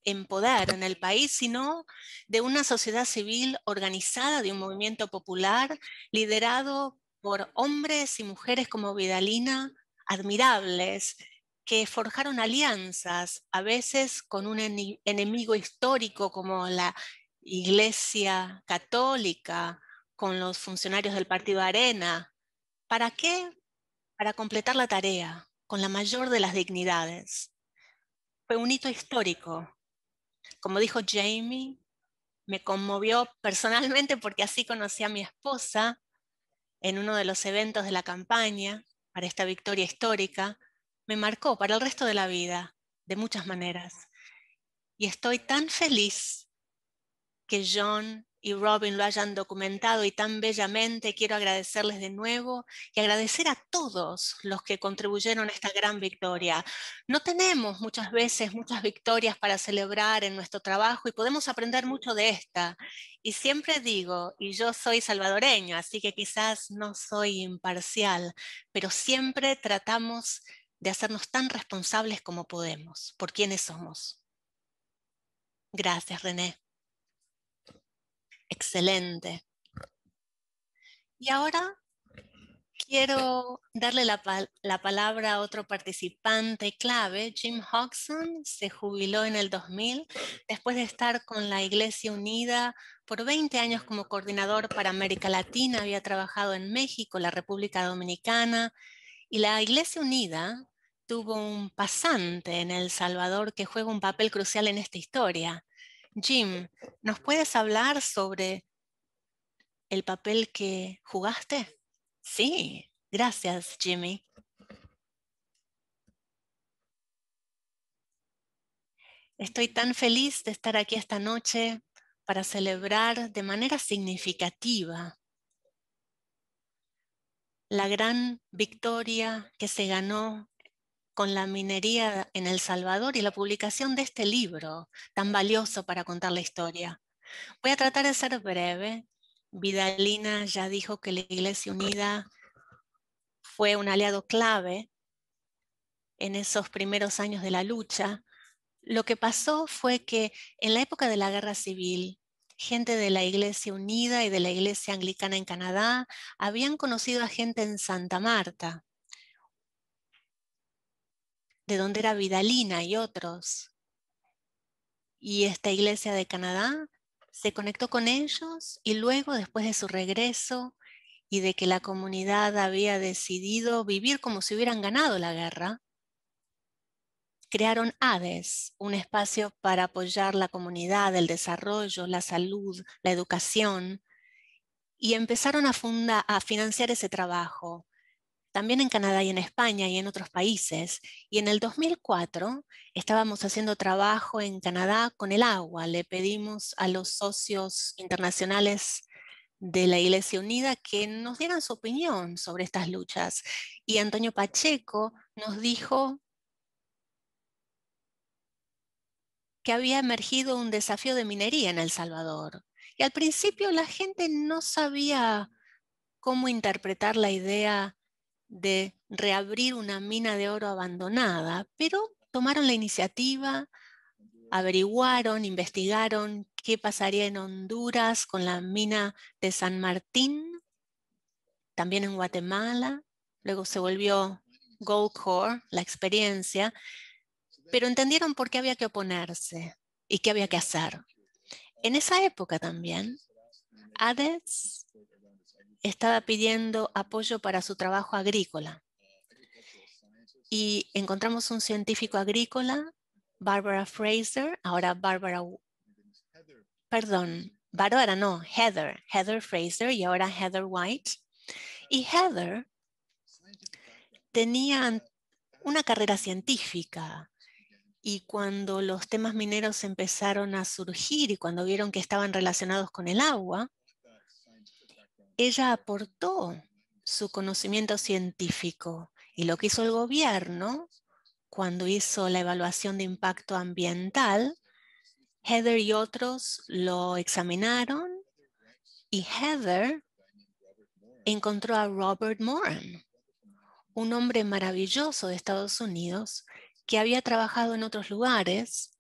en poder en el país, sino de una sociedad civil organizada, de un movimiento popular liderado por hombres y mujeres como Vidalina, admirables, que forjaron alianzas, a veces con un enemigo histórico como la Iglesia Católica, con los funcionarios del Partido Arena. ¿Para qué? Para completar la tarea con la mayor de las dignidades. Fue un hito histórico. Como dijo Jamie, me conmovió personalmente porque así conocí a mi esposa en uno de los eventos de la campaña para esta victoria histórica me marcó para el resto de la vida, de muchas maneras. Y estoy tan feliz que John y Robin lo hayan documentado y tan bellamente quiero agradecerles de nuevo y agradecer a todos los que contribuyeron a esta gran victoria. No tenemos muchas veces muchas victorias para celebrar en nuestro trabajo y podemos aprender mucho de esta. Y siempre digo, y yo soy salvadoreño, así que quizás no soy imparcial, pero siempre tratamos de hacernos tan responsables como podemos por quienes somos. Gracias, René. Excelente. Y ahora quiero darle la, palabra a otro participante clave. Jim Hodgson se jubiló en el 2000 después de estar con la Iglesia Unida por 20 años como coordinador para América Latina. Había trabajado en México, la República Dominicana, y la Iglesia Unida tuvo un pasante en El Salvador que juega un papel crucial en esta historia. Jim, ¿nos puedes hablar sobre el papel que jugaste? Sí, gracias, Jimmy. Estoy tan feliz de estar aquí esta noche para celebrar de manera significativa la gran victoria que se ganó con la minería en El Salvador y la publicación de este libro tan valioso para contar la historia. Voy a tratar de ser breve. Vidalina ya dijo que la Iglesia Unida fue un aliado clave en esos primeros años de la lucha. Lo que pasó fue que en la época de la guerra civil, gente de la Iglesia Unida y de la Iglesia Anglicana en Canadá, habían conocido a gente en Santa Marta, de donde era Vidalina y otros. Y esta Iglesia de Canadá se conectó con ellos y luego, después de su regreso y de que la comunidad había decidido vivir como si hubieran ganado la guerra, crearon ADES, un espacio para apoyar la comunidad, el desarrollo, la salud, la educación, y empezaron a, a financiar ese trabajo, también en Canadá y en España y en otros países. Y en el 2004 estábamos haciendo trabajo en Canadá con el agua. Le pedimos a los socios internacionales de la Iglesia Unida que nos dieran su opinión sobre estas luchas. Y Antonio Pacheco nos dijo que había emergido un desafío de minería en El Salvador. Y al principio la gente no sabía cómo interpretar la idea de reabrir una mina de oro abandonada, pero tomaron la iniciativa, averiguaron, investigaron qué pasaría en Honduras con la mina de San Martín, también en Guatemala, luego se volvió Goldcore, la experiencia, pero entendieron por qué había que oponerse y qué había que hacer. En esa época también, Hades estaba pidiendo apoyo para su trabajo agrícola. Y encontramos un científico agrícola, Barbara Fraser, ahora Barbara, perdón, Barbara no, Heather, Heather Fraser y ahora Heather White. Y Heather tenía una carrera científica, y cuando los temas mineros empezaron a surgir y cuando vieron que estaban relacionados con el agua, ella aportó su conocimiento científico y lo que hizo el gobierno cuando hizo la evaluación de impacto ambiental, Heather y otros lo examinaron y Heather encontró a Robert Moran, un hombre maravilloso de Estados Unidos que había trabajado en otros lugares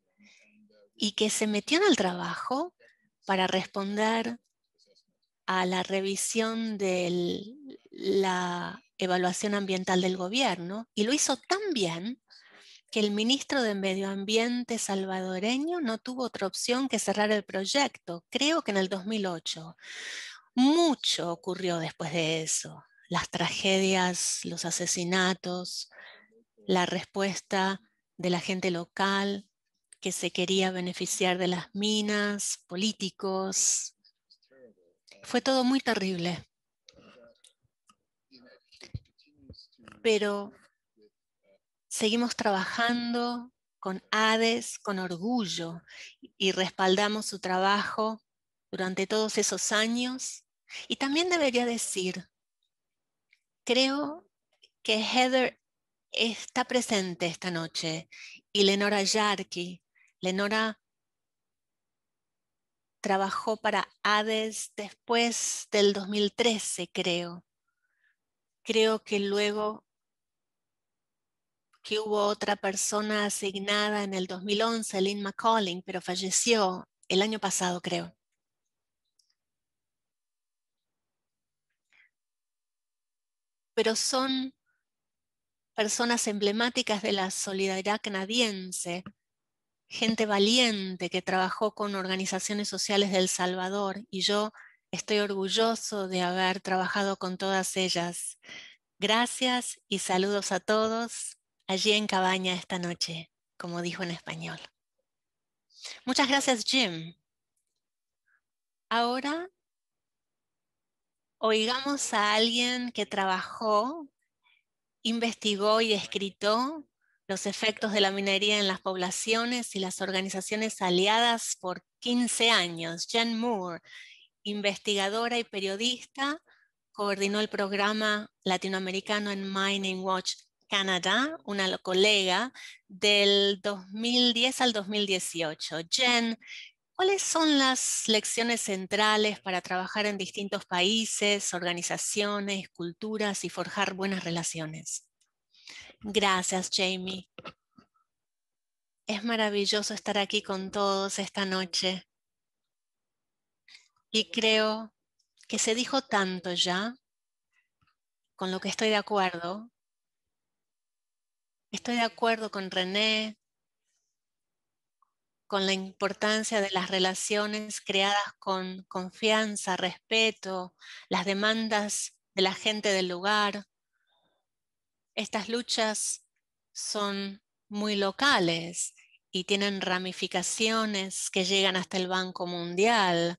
y que se metió en el trabajo para responder a la revisión de la evaluación ambiental del gobierno y lo hizo tan bien que el ministro de Medio Ambiente salvadoreño no tuvo otra opción que cerrar el proyecto, creo que en el 2008. Mucho ocurrió después de eso, las tragedias, los asesinatos, la respuesta de la gente local que se quería beneficiar de las minas, políticos. Fue todo muy terrible. Pero seguimos trabajando con Hades, con orgullo, y respaldamos su trabajo durante todos esos años. Y también debería decir, creo que Heather está presente esta noche y Lenora Yarki. Lenora trabajó para Hades después del 2013, creo. Creo que luego que hubo otra persona asignada en el 2011, Lynn McCalling, pero falleció el año pasado, creo. Pero son personas emblemáticas de la solidaridad canadiense, gente valiente que trabajó con organizaciones sociales del Salvador y yo estoy orgulloso de haber trabajado con todas ellas. Gracias y saludos a todos allí en Cabaña esta noche, como dijo en español. Muchas gracias, Jim. Ahora oigamos a alguien que trabajó investigó y escrito los efectos de la minería en las poblaciones y las organizaciones aliadas por 15 años. Jen Moore, investigadora y periodista, coordinó el programa latinoamericano en Mining Watch Canada, una colega, del 2010 al 2018. Jen ¿Cuáles son las lecciones centrales para trabajar en distintos países, organizaciones, culturas y forjar buenas relaciones? Gracias, Jamie. Es maravilloso estar aquí con todos esta noche. Y creo que se dijo tanto ya, con lo que estoy de acuerdo. Estoy de acuerdo con René, con la importancia de las relaciones creadas con confianza, respeto, las demandas de la gente del lugar. Estas luchas son muy locales y tienen ramificaciones que llegan hasta el Banco Mundial,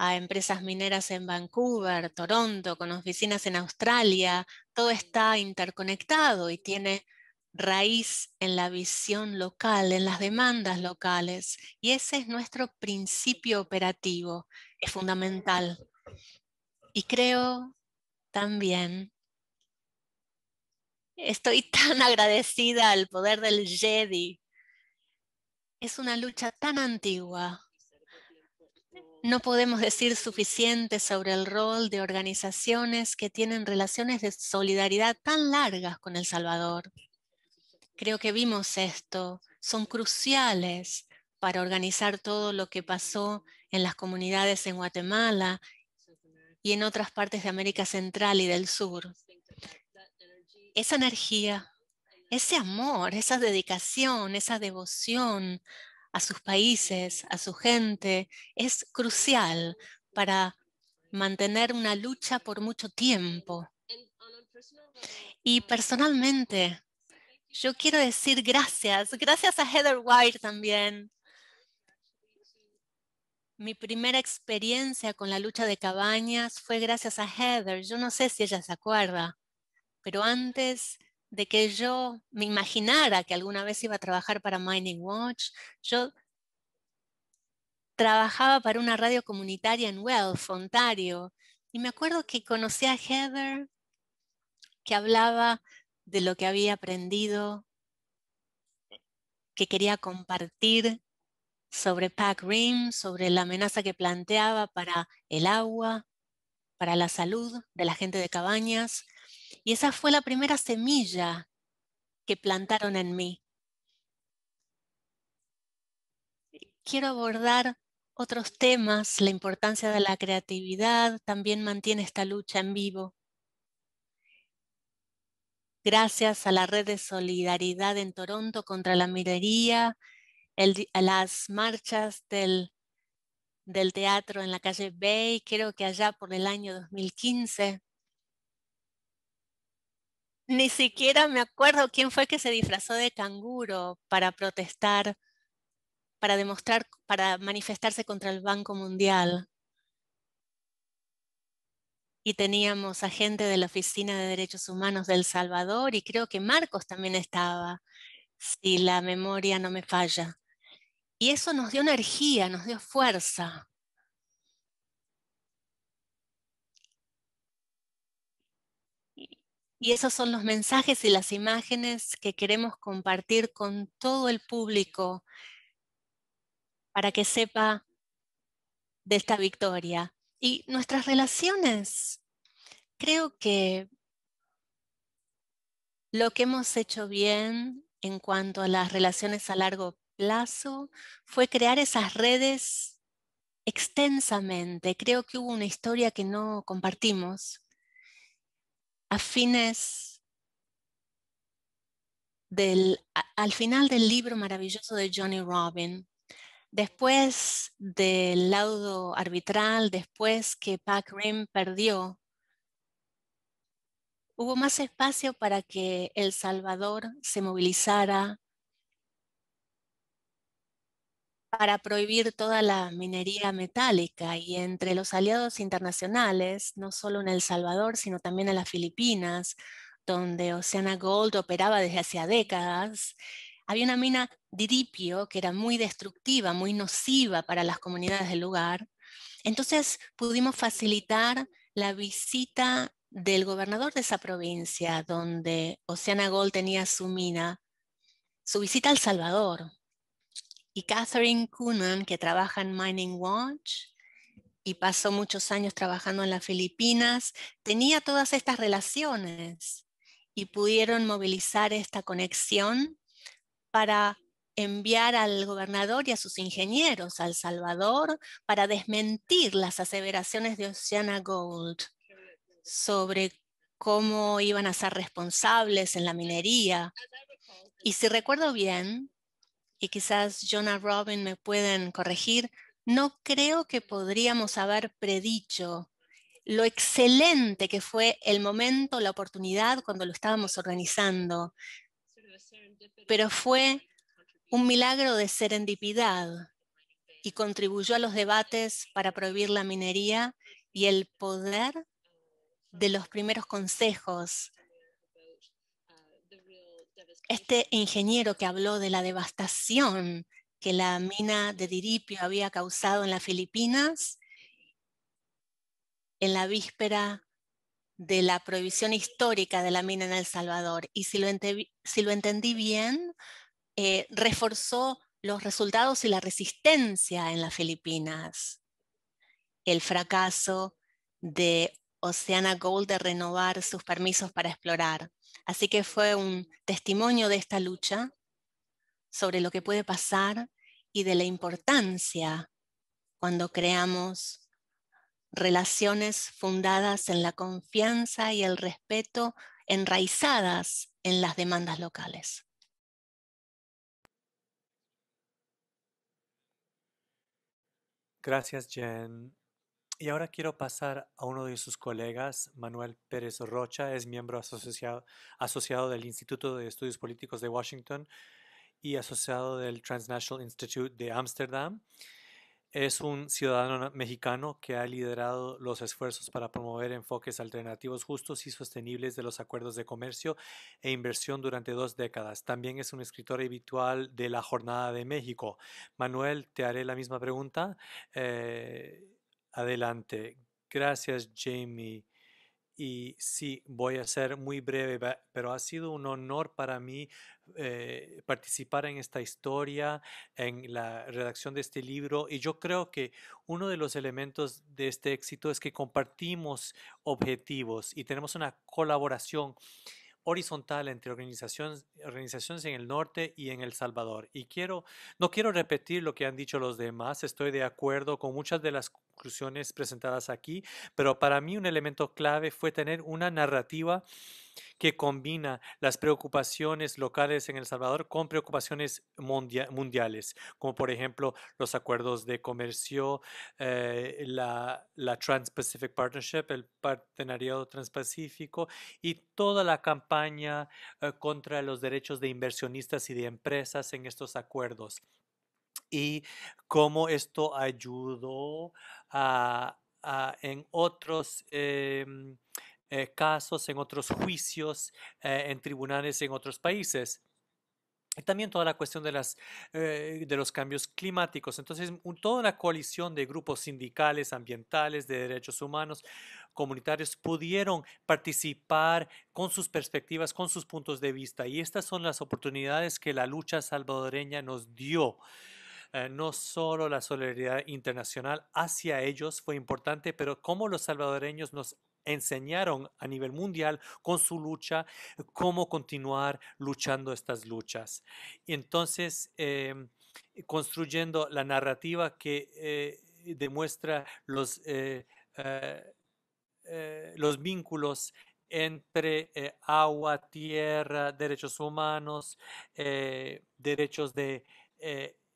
a empresas mineras en Vancouver, Toronto, con oficinas en Australia. Todo está interconectado y tiene raíz en la visión local, en las demandas locales. Y ese es nuestro principio operativo, es fundamental. Y creo también, estoy tan agradecida al poder del Jedi. Es una lucha tan antigua. No podemos decir suficiente sobre el rol de organizaciones que tienen relaciones de solidaridad tan largas con El Salvador creo que vimos esto, son cruciales para organizar todo lo que pasó en las comunidades en Guatemala y en otras partes de América Central y del Sur. Esa energía, ese amor, esa dedicación, esa devoción a sus países, a su gente, es crucial para mantener una lucha por mucho tiempo. Y personalmente, yo quiero decir gracias, gracias a Heather White también. Mi primera experiencia con la lucha de cabañas fue gracias a Heather. Yo no sé si ella se acuerda, pero antes de que yo me imaginara que alguna vez iba a trabajar para Mining Watch, yo trabajaba para una radio comunitaria en Wealth, Ontario, y me acuerdo que conocí a Heather, que hablaba de lo que había aprendido, que quería compartir sobre Pack Rim, sobre la amenaza que planteaba para el agua, para la salud de la gente de cabañas. Y esa fue la primera semilla que plantaron en mí. Quiero abordar otros temas, la importancia de la creatividad también mantiene esta lucha en vivo gracias a la red de solidaridad en Toronto contra la minería, a las marchas del, del teatro en la calle Bay, creo que allá por el año 2015. Ni siquiera me acuerdo quién fue que se disfrazó de canguro para protestar, para demostrar, para manifestarse contra el Banco Mundial y teníamos a gente de la Oficina de Derechos Humanos del Salvador y creo que Marcos también estaba, si la memoria no me falla. Y eso nos dio energía, nos dio fuerza. Y esos son los mensajes y las imágenes que queremos compartir con todo el público para que sepa de esta victoria. Y nuestras relaciones, creo que lo que hemos hecho bien en cuanto a las relaciones a largo plazo fue crear esas redes extensamente. Creo que hubo una historia que no compartimos a fines del, al final del libro maravilloso de Johnny Robin, Después del laudo arbitral, después que Pac Rim perdió, hubo más espacio para que El Salvador se movilizara para prohibir toda la minería metálica y entre los aliados internacionales, no solo en El Salvador, sino también en las Filipinas, donde Oceana Gold operaba desde hace décadas había una mina de dipio que era muy destructiva, muy nociva para las comunidades del lugar. Entonces pudimos facilitar la visita del gobernador de esa provincia, donde Oceana Gold tenía su mina, su visita al Salvador. Y Catherine Coonan, que trabaja en Mining Watch, y pasó muchos años trabajando en las Filipinas, tenía todas estas relaciones y pudieron movilizar esta conexión para enviar al gobernador y a sus ingenieros a El Salvador para desmentir las aseveraciones de Oceana Gold sobre cómo iban a ser responsables en la minería. Y si recuerdo bien, y quizás Jonah Robin me pueden corregir, no creo que podríamos haber predicho lo excelente que fue el momento, la oportunidad cuando lo estábamos organizando pero fue un milagro de serendipidad y contribuyó a los debates para prohibir la minería y el poder de los primeros consejos. Este ingeniero que habló de la devastación que la mina de Diripio había causado en las Filipinas en la víspera de la prohibición histórica de la mina en El Salvador. Y si lo, si lo entendí bien, eh, reforzó los resultados y la resistencia en las Filipinas. El fracaso de Oceana Gold de renovar sus permisos para explorar. Así que fue un testimonio de esta lucha sobre lo que puede pasar y de la importancia cuando creamos relaciones fundadas en la confianza y el respeto, enraizadas en las demandas locales. Gracias, Jen. Y ahora quiero pasar a uno de sus colegas, Manuel Pérez Rocha, es miembro asociado, del Instituto de Estudios Políticos de Washington y asociado del Transnational Institute de Ámsterdam. Es un ciudadano mexicano que ha liderado los esfuerzos para promover enfoques alternativos justos y sostenibles de los acuerdos de comercio e inversión durante dos décadas. También es un escritor habitual de la Jornada de México. Manuel, te haré la misma pregunta. Eh, adelante. Gracias, Jamie. Y sí, voy a ser muy breve, pero ha sido un honor para mí eh, participar en esta historia, en la redacción de este libro. Y yo creo que uno de los elementos de este éxito es que compartimos objetivos y tenemos una colaboración horizontal entre organizaciones, organizaciones en el norte y en El Salvador. Y quiero, no quiero repetir lo que han dicho los demás, estoy de acuerdo con muchas de las presentadas aquí, pero para mí un elemento clave fue tener una narrativa que combina las preocupaciones locales en El Salvador con preocupaciones mundiales, como por ejemplo los acuerdos de comercio, eh, la, Trans-Pacific Partnership, el Partenariado Transpacífico y toda la campaña eh, contra los derechos de inversionistas y de empresas en estos acuerdos y cómo esto ayudó a, en otros em, eh, casos, en otros juicios, eh, en tribunales en otros países. también toda la cuestión de, las, eh, de los cambios climáticos. Entonces, toda una coalición de grupos sindicales, ambientales, de derechos humanos, comunitarios, pudieron participar con sus perspectivas, con sus puntos de vista. Y estas son las oportunidades que la lucha salvadoreña nos dio. Eh, no solo la solidaridad internacional hacia ellos fue importante, pero cómo los salvadoreños nos enseñaron a nivel mundial con su lucha cómo continuar luchando estas luchas. Y entonces, em, construyendo la narrativa que eh, demuestra los, eh, los vínculos entre agua, tierra, derechos humanos, derechos de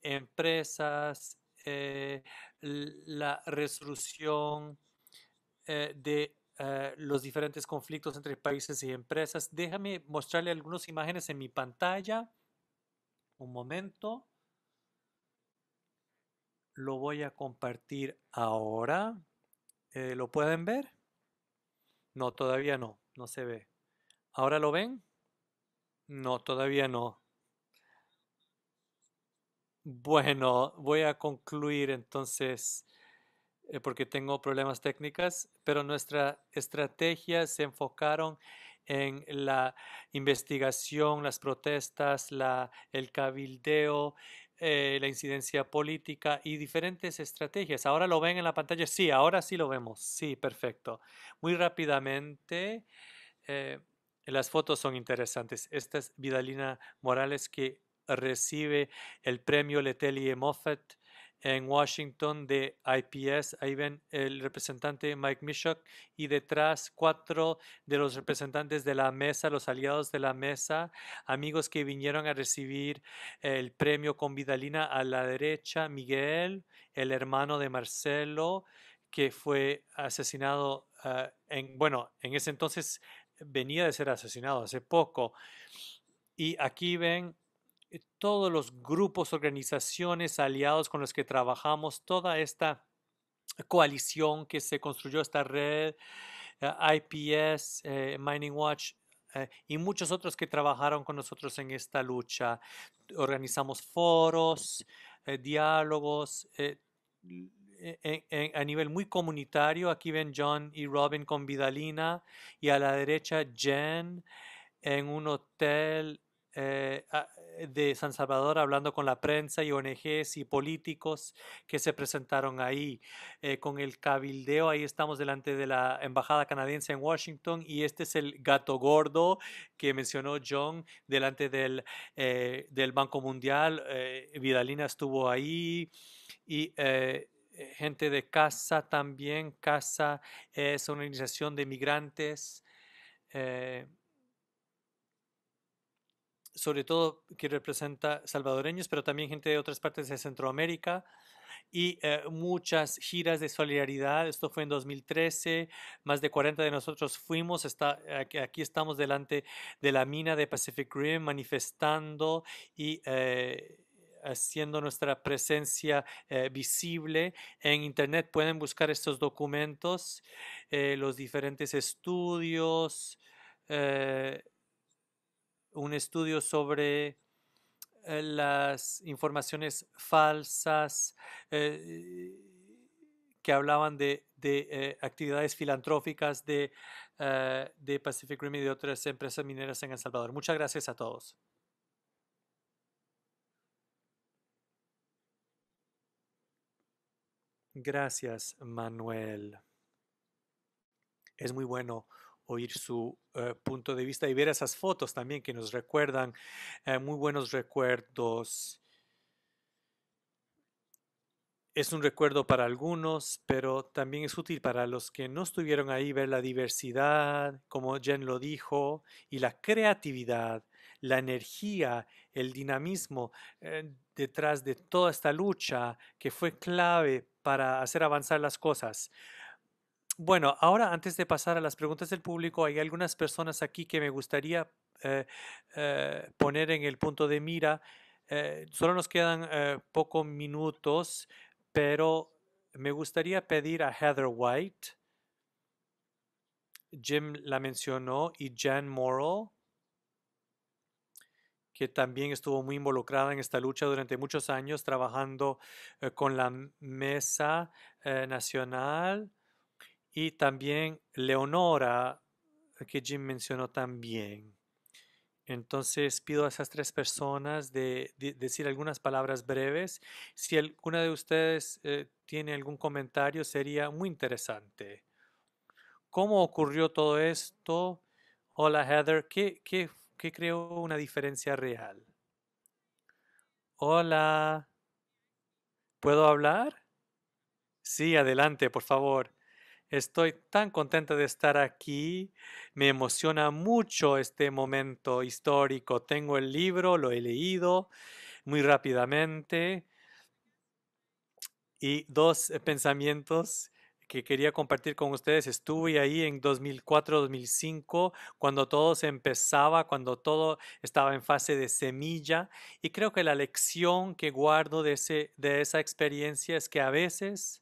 empresas, eh, la resolución eh, de eh, los diferentes conflictos entre países y empresas. Déjame mostrarle algunas imágenes en mi pantalla. Un momento. Lo voy a compartir ahora. ¿Lo pueden ver? No, todavía no, no se ve. ¿Ahora lo ven? No, todavía no. Bueno, voy a concluir entonces eh, porque tengo problemas técnicas, pero nuestras estrategia se enfocaron en la investigación, las protestas, el cabildeo, eh, la incidencia política y diferentes estrategias. ¿Ahora lo ven en la pantalla? Sí, ahora sí lo vemos. Sí, perfecto. Muy rápidamente, eh, las fotos son interesantes. Esta es Vidalina Morales que recibe el premio letelier Moffat en Washington de IPS. Ahí ven el representante Mike Mishock y detrás cuatro de los representantes de la mesa, los aliados de la mesa, amigos que vinieron a recibir el premio con Vidalina. A la derecha, Miguel, el hermano de Marcelo, que fue asesinado ah, en, bueno, en ese entonces venía de ser asesinado hace poco. Y aquí ven eh, todos los grupos, organizaciones, aliados con los que trabajamos, toda esta coalición que se construyó, esta red, eh, IPS, eh, Mining Watch, y muchos otros que trabajaron con nosotros en esta lucha. Organizamos foros, diálogos e, e, e, a nivel muy comunitario. Aquí ven John y Robin con Vidalina y a la derecha Jen en un hotel eh, ah, eh, de San Salvador hablando con la prensa y ONGs y políticos que se presentaron ahí. Eh, con el cabildeo, ahí estamos delante de la Embajada Canadiense en Washington y este es el gato gordo que mencionó John delante del, del Banco Mundial. Vidalina estuvo ahí y gente de Casa también. Casa es una organización de migrantes sobre todo que representa salvadoreños, pero también gente de otras partes de Centroamérica y eh, muchas giras de solidaridad. Esto fue en 2013, más de 40 de nosotros fuimos, está, aquí estamos delante de la mina de Pacific Rim manifestando y... Eh, haciendo nuestra presencia eh, visible. En Internet pueden buscar estos documentos, los diferentes estudios, un estudio sobre eh, las informaciones falsas eh, que hablaban de, de eh, actividades filantróficas de, de Pacific Rim y de otras empresas mineras en El Salvador. Muchas gracias a todos. Gracias, Manuel. Es muy bueno oír su eh, punto de vista y ver esas fotos también que nos recuerdan eh, muy buenos recuerdos. Es un recuerdo para algunos, pero también es útil para los que no estuvieron ahí ver la diversidad, como Jen lo dijo, y la creatividad, la energía, el dinamismo eh, detrás de toda esta lucha que fue clave para hacer avanzar las cosas. Bueno, ahora antes de pasar a las preguntas del público, hay algunas personas aquí que me gustaría eh, eh, poner en el punto de mira. Eh, solo nos quedan pocos minutos, pero me gustaría pedir a Heather White, Jim la mencionó, y Jan Morrow, que también estuvo muy involucrada en esta lucha durante muchos años, trabajando con la Mesa Nacional y también Leonora, que Jim mencionó también. Entonces pido a esas tres personas de, decir algunas palabras breves. Si alguna de ustedes eh, tiene algún comentario, sería muy interesante. ¿Cómo ocurrió todo esto? Hola Heather, qué creó una diferencia real? Hola, ¿puedo hablar? Sí, adelante, por favor. Estoy tan contenta de estar aquí. Me emociona mucho este momento histórico. Tengo el libro, lo he leído muy rápidamente. Y dos eh, pensamientos que quería compartir con ustedes. Estuve ahí en 2004-2005, cuando todo se empezaba, cuando todo estaba en fase de semilla. Y creo que la lección que guardo de, ese, de esa experiencia es que a veces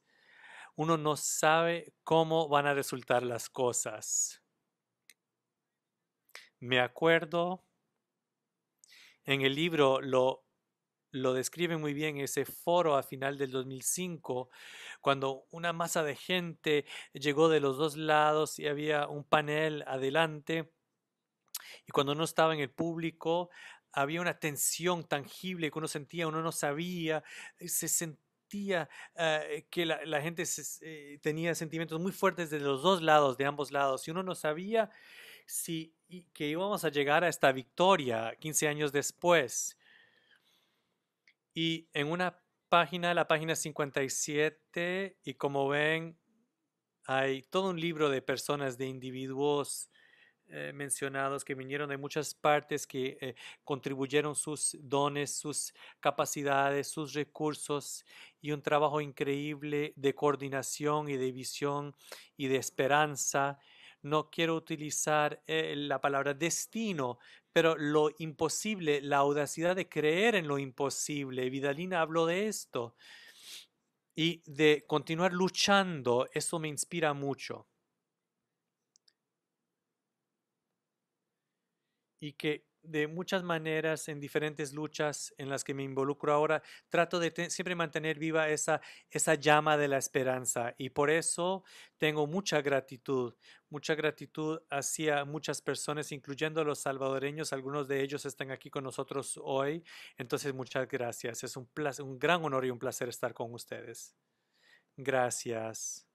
uno no sabe cómo van a resultar las cosas. Me acuerdo, en el libro lo, lo describe muy bien ese foro a final del 2005, cuando una masa de gente llegó de los dos lados y había un panel adelante. Y cuando uno estaba en el público, había una tensión tangible que uno sentía, uno no sabía, se sentía Ah, eh, que la, gente eh, tenía sentimientos muy fuertes de los dos lados, de ambos lados, y uno no sabía si que íbamos a llegar a esta victoria 15 años después. Y en una página, la página 57, y como ven, hay todo un libro de personas, de individuos eh, mencionados que vinieron de muchas partes, que eh, contribuyeron sus dones, sus capacidades, sus recursos y un trabajo increíble de coordinación y de visión y de esperanza. No quiero utilizar eh, la palabra destino, pero lo imposible, la audacidad de creer en lo imposible. Vidalina habló de esto y de continuar luchando, eso me inspira mucho. y que de muchas maneras en diferentes luchas en las que me involucro ahora, trato de siempre mantener viva esa, esa llama de la esperanza y por eso tengo mucha gratitud, mucha gratitud hacia muchas personas, incluyendo los salvadoreños, algunos de ellos están aquí con nosotros hoy, entonces muchas gracias, es un, un gran honor y un placer estar con ustedes. Gracias.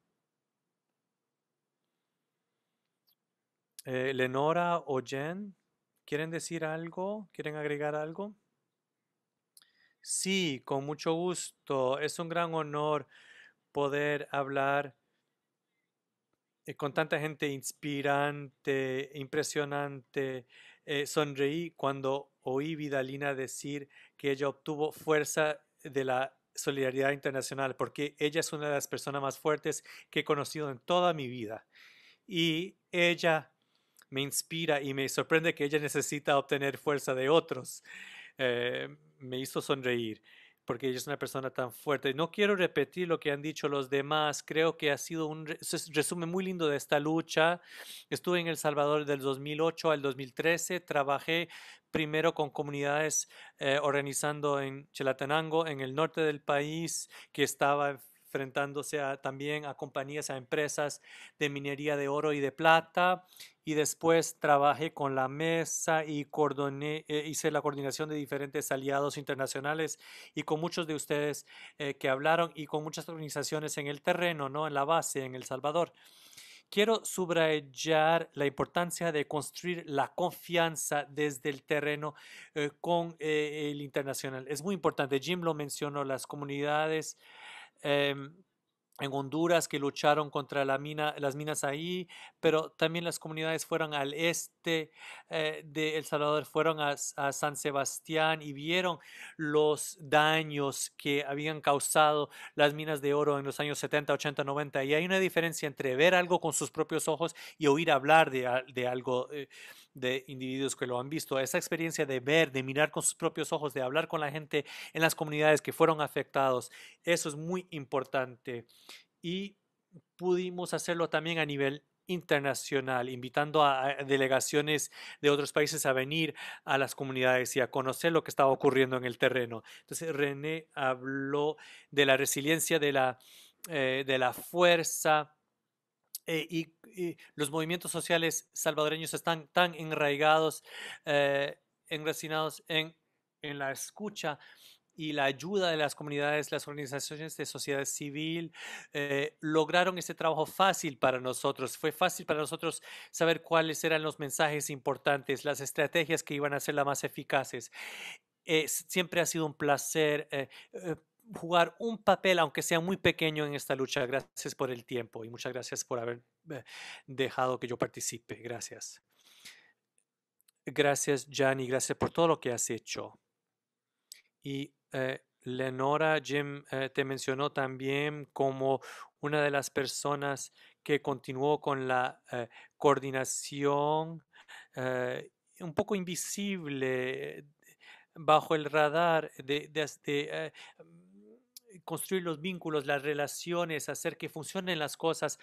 Eh, Lenora Oyen. ¿Quieren decir algo? ¿Quieren agregar algo? Sí, con mucho gusto. Es un gran honor poder hablar eh, con tanta gente inspirante, impresionante. Eh, sonreí cuando oí Vidalina decir que ella obtuvo fuerza de la solidaridad internacional, porque ella es una de las personas más fuertes que he conocido en toda mi vida. Y ella me inspira y me sorprende que ella necesita obtener fuerza de otros. Eh, me hizo sonreír porque ella es una persona tan fuerte. No quiero repetir lo que han dicho los demás, creo que ha sido un resumen muy lindo de esta lucha. Estuve en El Salvador del 2008 al 2013, trabajé primero con comunidades eh, organizando en Chelatenango, en el norte del país, que estaba enfrentándose también a compañías, a empresas de minería de oro y de plata. Y después trabajé con la mesa y coordoné, eh, hice la coordinación de diferentes aliados internacionales y con muchos de ustedes eh, que hablaron y con muchas organizaciones en el terreno, ¿no? en la base, en El Salvador. Quiero subrayar la importancia de construir la confianza desde el terreno eh, con el internacional. Es muy importante. Jim lo mencionó, las comunidades Em, en Honduras que lucharon contra la las minas ahí, pero también las comunidades fueron al este eh, de El Salvador fueron a, San Sebastián y vieron los daños que habían causado las minas de oro en los años 70, 80, 90. Y hay una diferencia entre ver algo con sus propios ojos y oír hablar de, algo eh, de individuos que lo han visto. Esa experiencia de ver, de mirar con sus propios ojos, de hablar con la gente en las comunidades que fueron afectados, eso es muy importante. Y pudimos hacerlo también a nivel internacional, invitando a delegaciones de otros países a venir a las comunidades y a conocer lo que estaba ocurriendo en el terreno. Entonces, René habló de la resiliencia, de la, eh, fuerza. Eh, y, los movimientos sociales salvadoreños están tan enraigados, eh, en la escucha y la ayuda de las comunidades, las organizaciones de sociedad civil, eh, lograron este trabajo fácil para nosotros. Fue fácil para nosotros saber cuáles eran los mensajes importantes, las estrategias que iban a ser las más eficaces. siempre ha sido un placer eh, eh, jugar un papel, aunque sea muy pequeño, en esta lucha. Gracias por el tiempo y muchas gracias por haber dejado que yo participe. Gracias. Gracias, y Gracias por todo lo que has hecho. Y eh, Lenora Jim eh, te mencionó también como una de las personas que continuó con la eh, coordinación un poco invisible bajo el radar de, de construir los vínculos, las relaciones, hacer que funcionen las cosas.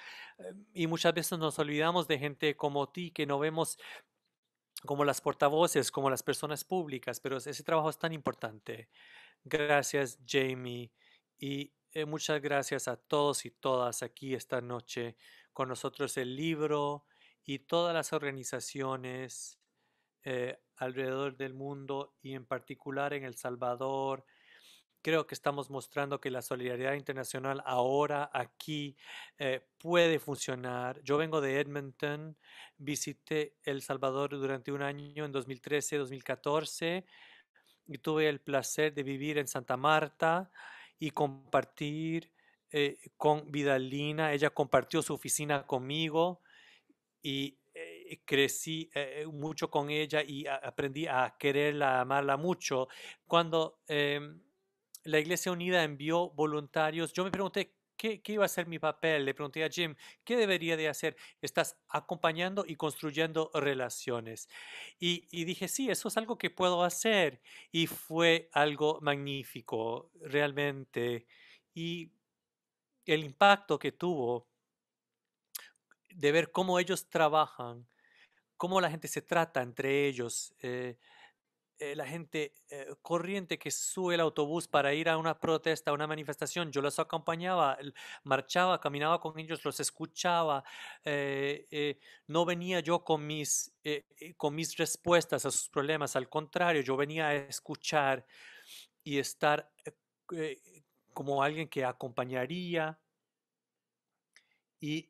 Y muchas veces nos olvidamos de gente como ti, que no vemos como las portavoces, como las personas públicas, pero ese trabajo es tan importante. Gracias Jamie y eh, muchas gracias a todos y todas aquí esta noche con nosotros el libro y todas las organizaciones eh, alrededor del mundo y en particular en El Salvador. Creo que estamos mostrando que la solidaridad internacional ahora aquí eh, puede funcionar. Yo vengo de Edmonton, visité El Salvador durante un año en 2013-2014 tuve el placer de vivir en Santa Marta y compartir eh, con Vidalina. Ella compartió su oficina conmigo y eh, crecí eh, mucho con ella y aprendí a quererla, a amarla mucho. Cuando em, la Iglesia Unida envió voluntarios, yo me pregunté ¿Qué, iba a ser mi papel? Le pregunté a Jim, ¿qué debería de hacer? Estás acompañando y construyendo relaciones. Y, dije, sí, eso es algo que puedo hacer. Y fue algo magnífico, realmente. Y el impacto que tuvo de ver cómo ellos trabajan, cómo la gente se trata entre ellos. Eh, eh, la gente eh, corriente que sube el autobús para ir a una protesta, a una manifestación, yo los acompañaba, marchaba, caminaba con ellos, los escuchaba, eh, no venía yo con mis, con mis respuestas a sus problemas, al contrario, yo venía a escuchar y estar como alguien que acompañaría y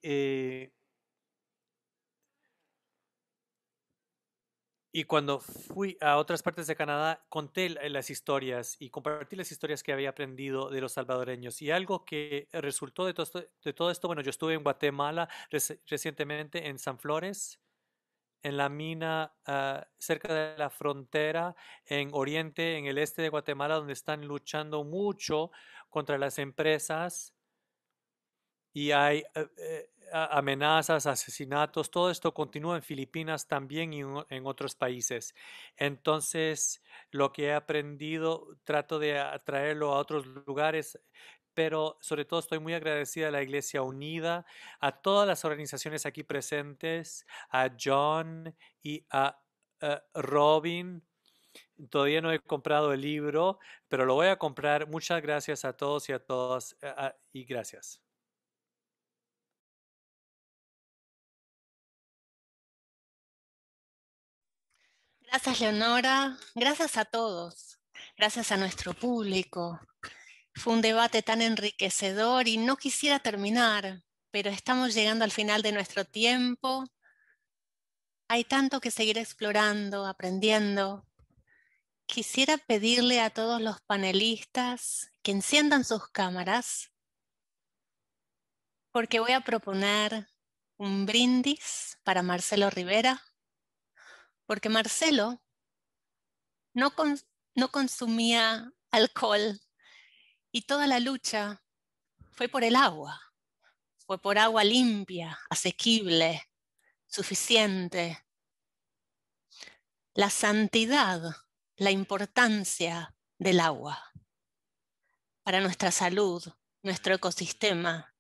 Y cuando fui a otras partes de Canadá, conté las historias y compartí las historias que había aprendido de los salvadoreños. Y algo que resultó de, todo esto, bueno, yo estuve en Guatemala recientemente, en San Flores, en la mina ah, cerca de la frontera, en Oriente, en el este de Guatemala, donde están luchando mucho contra las empresas. Y hay eh, eh, amenazas, asesinatos, todo esto continúa en Filipinas también y en otros países. Entonces, lo que he aprendido trato de atraerlo a otros lugares pero sobre todo estoy muy agradecida a la Iglesia Unida, a todas las organizaciones aquí presentes, a John y a, eh, Robin. Todavía no he comprado el libro, pero lo voy a comprar. Muchas gracias a todos y a todas eh, y gracias. Gracias, Leonora. Gracias a todos. Gracias a nuestro público. Fue un debate tan enriquecedor y no quisiera terminar, pero estamos llegando al final de nuestro tiempo. Hay tanto que seguir explorando, aprendiendo. Quisiera pedirle a todos los panelistas que enciendan sus cámaras porque voy a proponer un brindis para Marcelo Rivera porque Marcelo no, consumía alcohol y toda la lucha fue por el agua, fue por agua limpia, asequible, suficiente. La santidad, la importancia del agua para nuestra salud, nuestro ecosistema,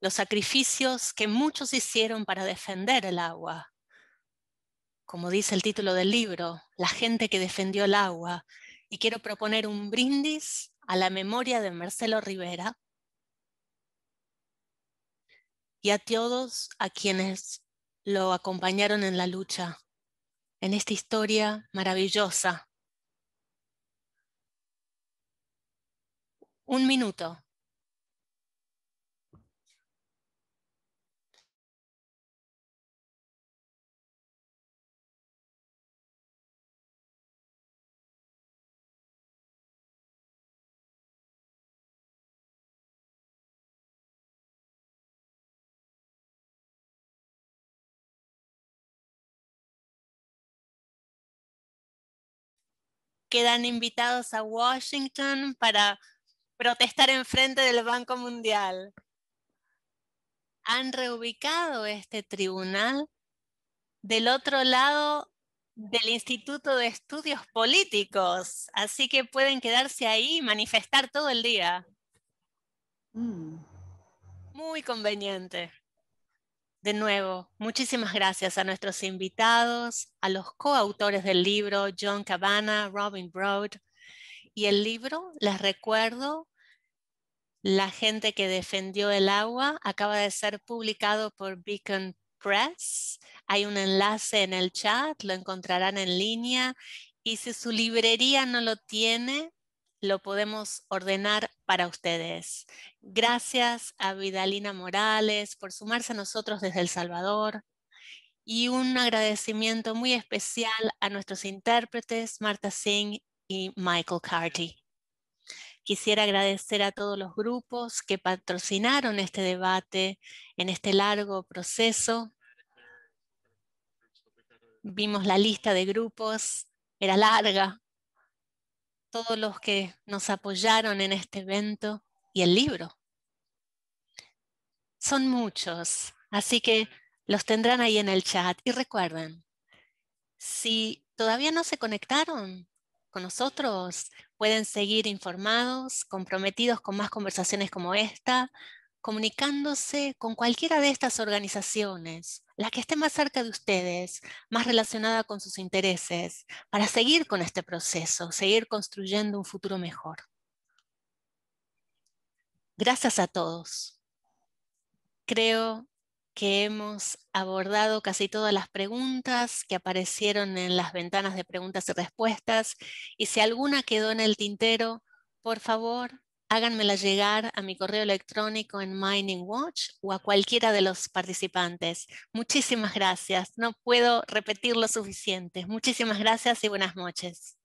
los sacrificios que muchos hicieron para defender el agua, como dice el título del libro, la gente que defendió el agua, y quiero proponer un brindis a la memoria de Marcelo Rivera y a todos a quienes lo acompañaron en la lucha, en esta historia maravillosa. Un minuto. quedan invitados a Washington para protestar en frente del Banco Mundial. Han reubicado este tribunal del otro lado del Instituto de Estudios Políticos, así que pueden quedarse ahí y manifestar todo el día. Mm. Muy conveniente. De nuevo, muchísimas gracias a nuestros invitados, a los coautores del libro, John Cabana, Robin Broad. Y el libro, les recuerdo, La gente que defendió el agua, acaba de ser publicado por Beacon Press. Hay un enlace en el chat, lo encontrarán en línea. Y si su librería no lo tiene, lo podemos ordenar para ustedes. Gracias a Vidalina Morales por sumarse a nosotros desde El Salvador y un agradecimiento muy especial a nuestros intérpretes Marta Singh y Michael Carty. Quisiera agradecer a todos los grupos que patrocinaron este debate en este largo proceso. Vimos la lista de grupos, era larga, todos los que nos apoyaron en este evento y el libro. Son muchos, así que los tendrán ahí en el chat. Y recuerden, si todavía no se conectaron con nosotros, pueden seguir informados, comprometidos con más conversaciones como esta, comunicándose con cualquiera de estas organizaciones, la que esté más cerca de ustedes, más relacionada con sus intereses, para seguir con este proceso, seguir construyendo un futuro mejor. Gracias a todos. Creo que hemos abordado casi todas las preguntas que aparecieron en las ventanas de preguntas y respuestas. Y si alguna quedó en el tintero, por favor, háganmela llegar a mi correo electrónico en Mining Watch o a cualquiera de los participantes. Muchísimas gracias. No puedo repetir lo suficiente. Muchísimas gracias y buenas noches.